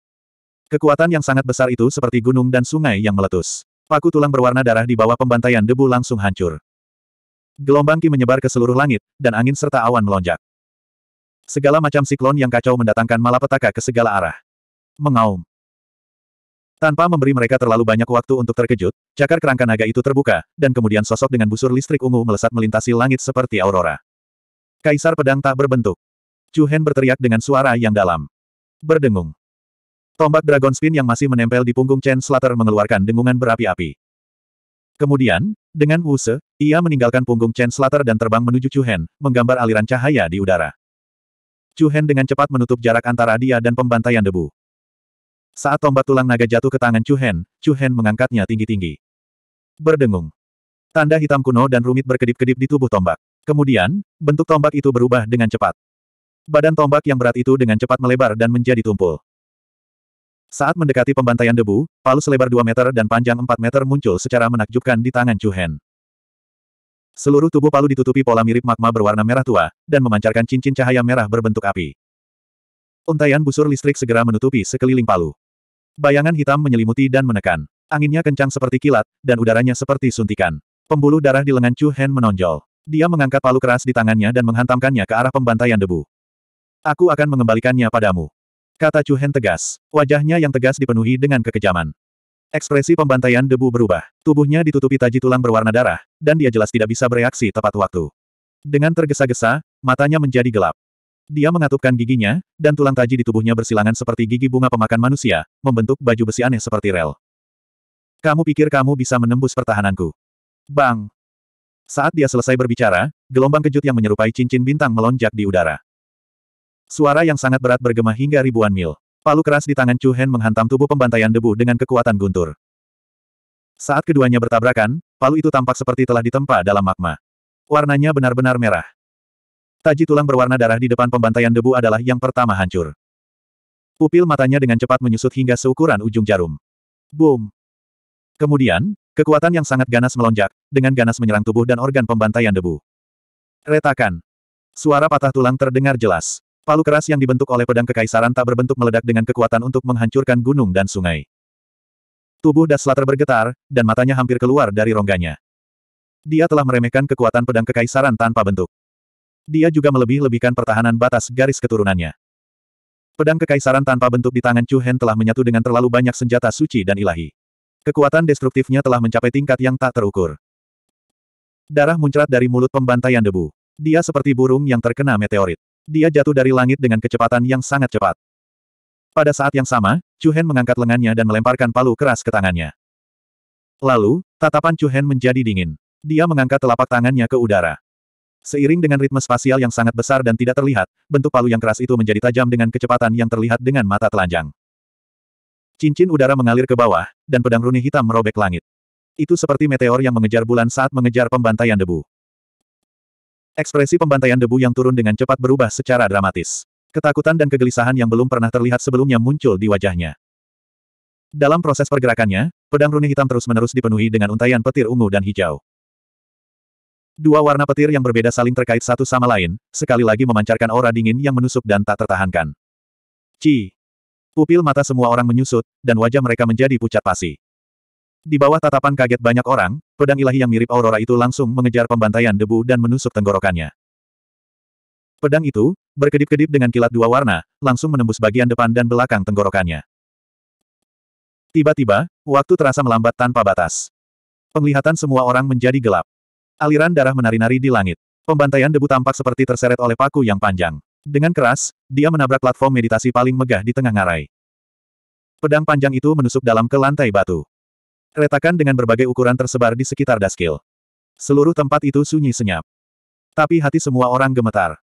A: Kekuatan yang sangat besar itu seperti gunung dan sungai yang meletus. Paku tulang berwarna darah di bawah pembantaian debu langsung hancur. Gelombang ki menyebar ke seluruh langit, dan angin serta awan melonjak. Segala macam siklon yang kacau mendatangkan malapetaka ke segala arah. Mengaum. Tanpa memberi mereka terlalu banyak waktu untuk terkejut, cakar kerangka naga itu terbuka, dan kemudian sosok dengan busur listrik ungu melesat melintasi langit seperti aurora. Kaisar pedang tak berbentuk. Chu Hen berteriak dengan suara yang dalam. Berdengung. Tombak Dragon Spin yang masih menempel di punggung Chen Slater mengeluarkan dengungan berapi-api. Kemudian, dengan Se, ia meninggalkan punggung Chen Slater dan terbang menuju Chu Hen, menggambar aliran cahaya di udara. Chu Hen dengan cepat menutup jarak antara dia dan pembantaian debu. Saat tombak tulang naga jatuh ke tangan Chu Hen, Chu Hen mengangkatnya tinggi-tinggi. Berdengung. Tanda hitam kuno dan rumit berkedip-kedip di tubuh tombak. Kemudian, bentuk tombak itu berubah dengan cepat. Badan tombak yang berat itu dengan cepat melebar dan menjadi tumpul. Saat mendekati pembantaian debu, palu selebar 2 meter dan panjang 4 meter muncul secara menakjubkan di tangan Chu Hen. Seluruh tubuh palu ditutupi pola mirip magma berwarna merah tua, dan memancarkan cincin cahaya merah berbentuk api. Untaian busur listrik segera menutupi sekeliling palu. Bayangan hitam menyelimuti dan menekan. Anginnya kencang seperti kilat, dan udaranya seperti suntikan. Pembuluh darah di lengan Chu Hen menonjol. Dia mengangkat palu keras di tangannya dan menghantamkannya ke arah pembantaian debu. Aku akan mengembalikannya padamu. Kata Chu Hen tegas. Wajahnya yang tegas dipenuhi dengan kekejaman. Ekspresi pembantaian debu berubah. Tubuhnya ditutupi taji tulang berwarna darah, dan dia jelas tidak bisa bereaksi tepat waktu. Dengan tergesa-gesa, matanya menjadi gelap. Dia mengatupkan giginya, dan tulang taji di tubuhnya bersilangan seperti gigi bunga pemakan manusia, membentuk baju besi aneh seperti rel. Kamu pikir kamu bisa menembus pertahananku? Bang! Saat dia selesai berbicara, gelombang kejut yang menyerupai cincin bintang melonjak di udara. Suara yang sangat berat bergema hingga ribuan mil. Palu keras di tangan Chu Hen menghantam tubuh pembantaian debu dengan kekuatan guntur. Saat keduanya bertabrakan, palu itu tampak seperti telah ditempa dalam magma. Warnanya benar-benar merah. Saji tulang berwarna darah di depan pembantaian debu adalah yang pertama hancur. Pupil matanya dengan cepat menyusut hingga seukuran ujung jarum. Boom! Kemudian, kekuatan yang sangat ganas melonjak, dengan ganas menyerang tubuh dan organ pembantaian debu. Retakan. Suara patah tulang terdengar jelas. Palu keras yang dibentuk oleh pedang kekaisaran tak berbentuk meledak dengan kekuatan untuk menghancurkan gunung dan sungai. Tubuh Daslater bergetar, dan matanya hampir keluar dari rongganya. Dia telah meremehkan kekuatan pedang kekaisaran tanpa bentuk. Dia juga melebih-lebihkan pertahanan batas garis keturunannya. Pedang kekaisaran tanpa bentuk di tangan Chu Hen telah menyatu dengan terlalu banyak senjata suci dan ilahi. Kekuatan destruktifnya telah mencapai tingkat yang tak terukur. Darah muncrat dari mulut pembantaian debu. Dia seperti burung yang terkena meteorit. Dia jatuh dari langit dengan kecepatan yang sangat cepat. Pada saat yang sama, Chu Hen mengangkat lengannya dan melemparkan palu keras ke tangannya. Lalu, tatapan Chu Hen menjadi dingin. Dia mengangkat telapak tangannya ke udara. Seiring dengan ritme spasial yang sangat besar dan tidak terlihat, bentuk palu yang keras itu menjadi tajam dengan kecepatan yang terlihat dengan mata telanjang. Cincin udara mengalir ke bawah, dan pedang runi hitam merobek langit. Itu seperti meteor yang mengejar bulan saat mengejar pembantaian debu. Ekspresi pembantaian debu yang turun dengan cepat berubah secara dramatis. Ketakutan dan kegelisahan yang belum pernah terlihat sebelumnya muncul di wajahnya. Dalam proses pergerakannya, pedang runi hitam terus-menerus dipenuhi dengan untaian petir ungu dan hijau. Dua warna petir yang berbeda saling terkait satu sama lain, sekali lagi memancarkan aura dingin yang menusuk dan tak tertahankan. Ci. Pupil mata semua orang menyusut, dan wajah mereka menjadi pucat pasi. Di bawah tatapan kaget banyak orang, pedang ilahi yang mirip Aurora itu langsung mengejar pembantaian debu dan menusuk tenggorokannya. Pedang itu, berkedip-kedip dengan kilat dua warna, langsung menembus bagian depan dan belakang tenggorokannya. Tiba-tiba, waktu terasa melambat tanpa batas. Penglihatan semua orang menjadi gelap. Aliran darah menari-nari di langit. Pembantaian debu tampak seperti terseret oleh paku yang panjang. Dengan keras, dia menabrak platform meditasi paling megah di tengah ngarai. Pedang panjang itu menusuk dalam ke lantai batu. Retakan dengan berbagai ukuran tersebar di sekitar Daskil. Seluruh tempat itu sunyi senyap. Tapi hati semua orang gemetar.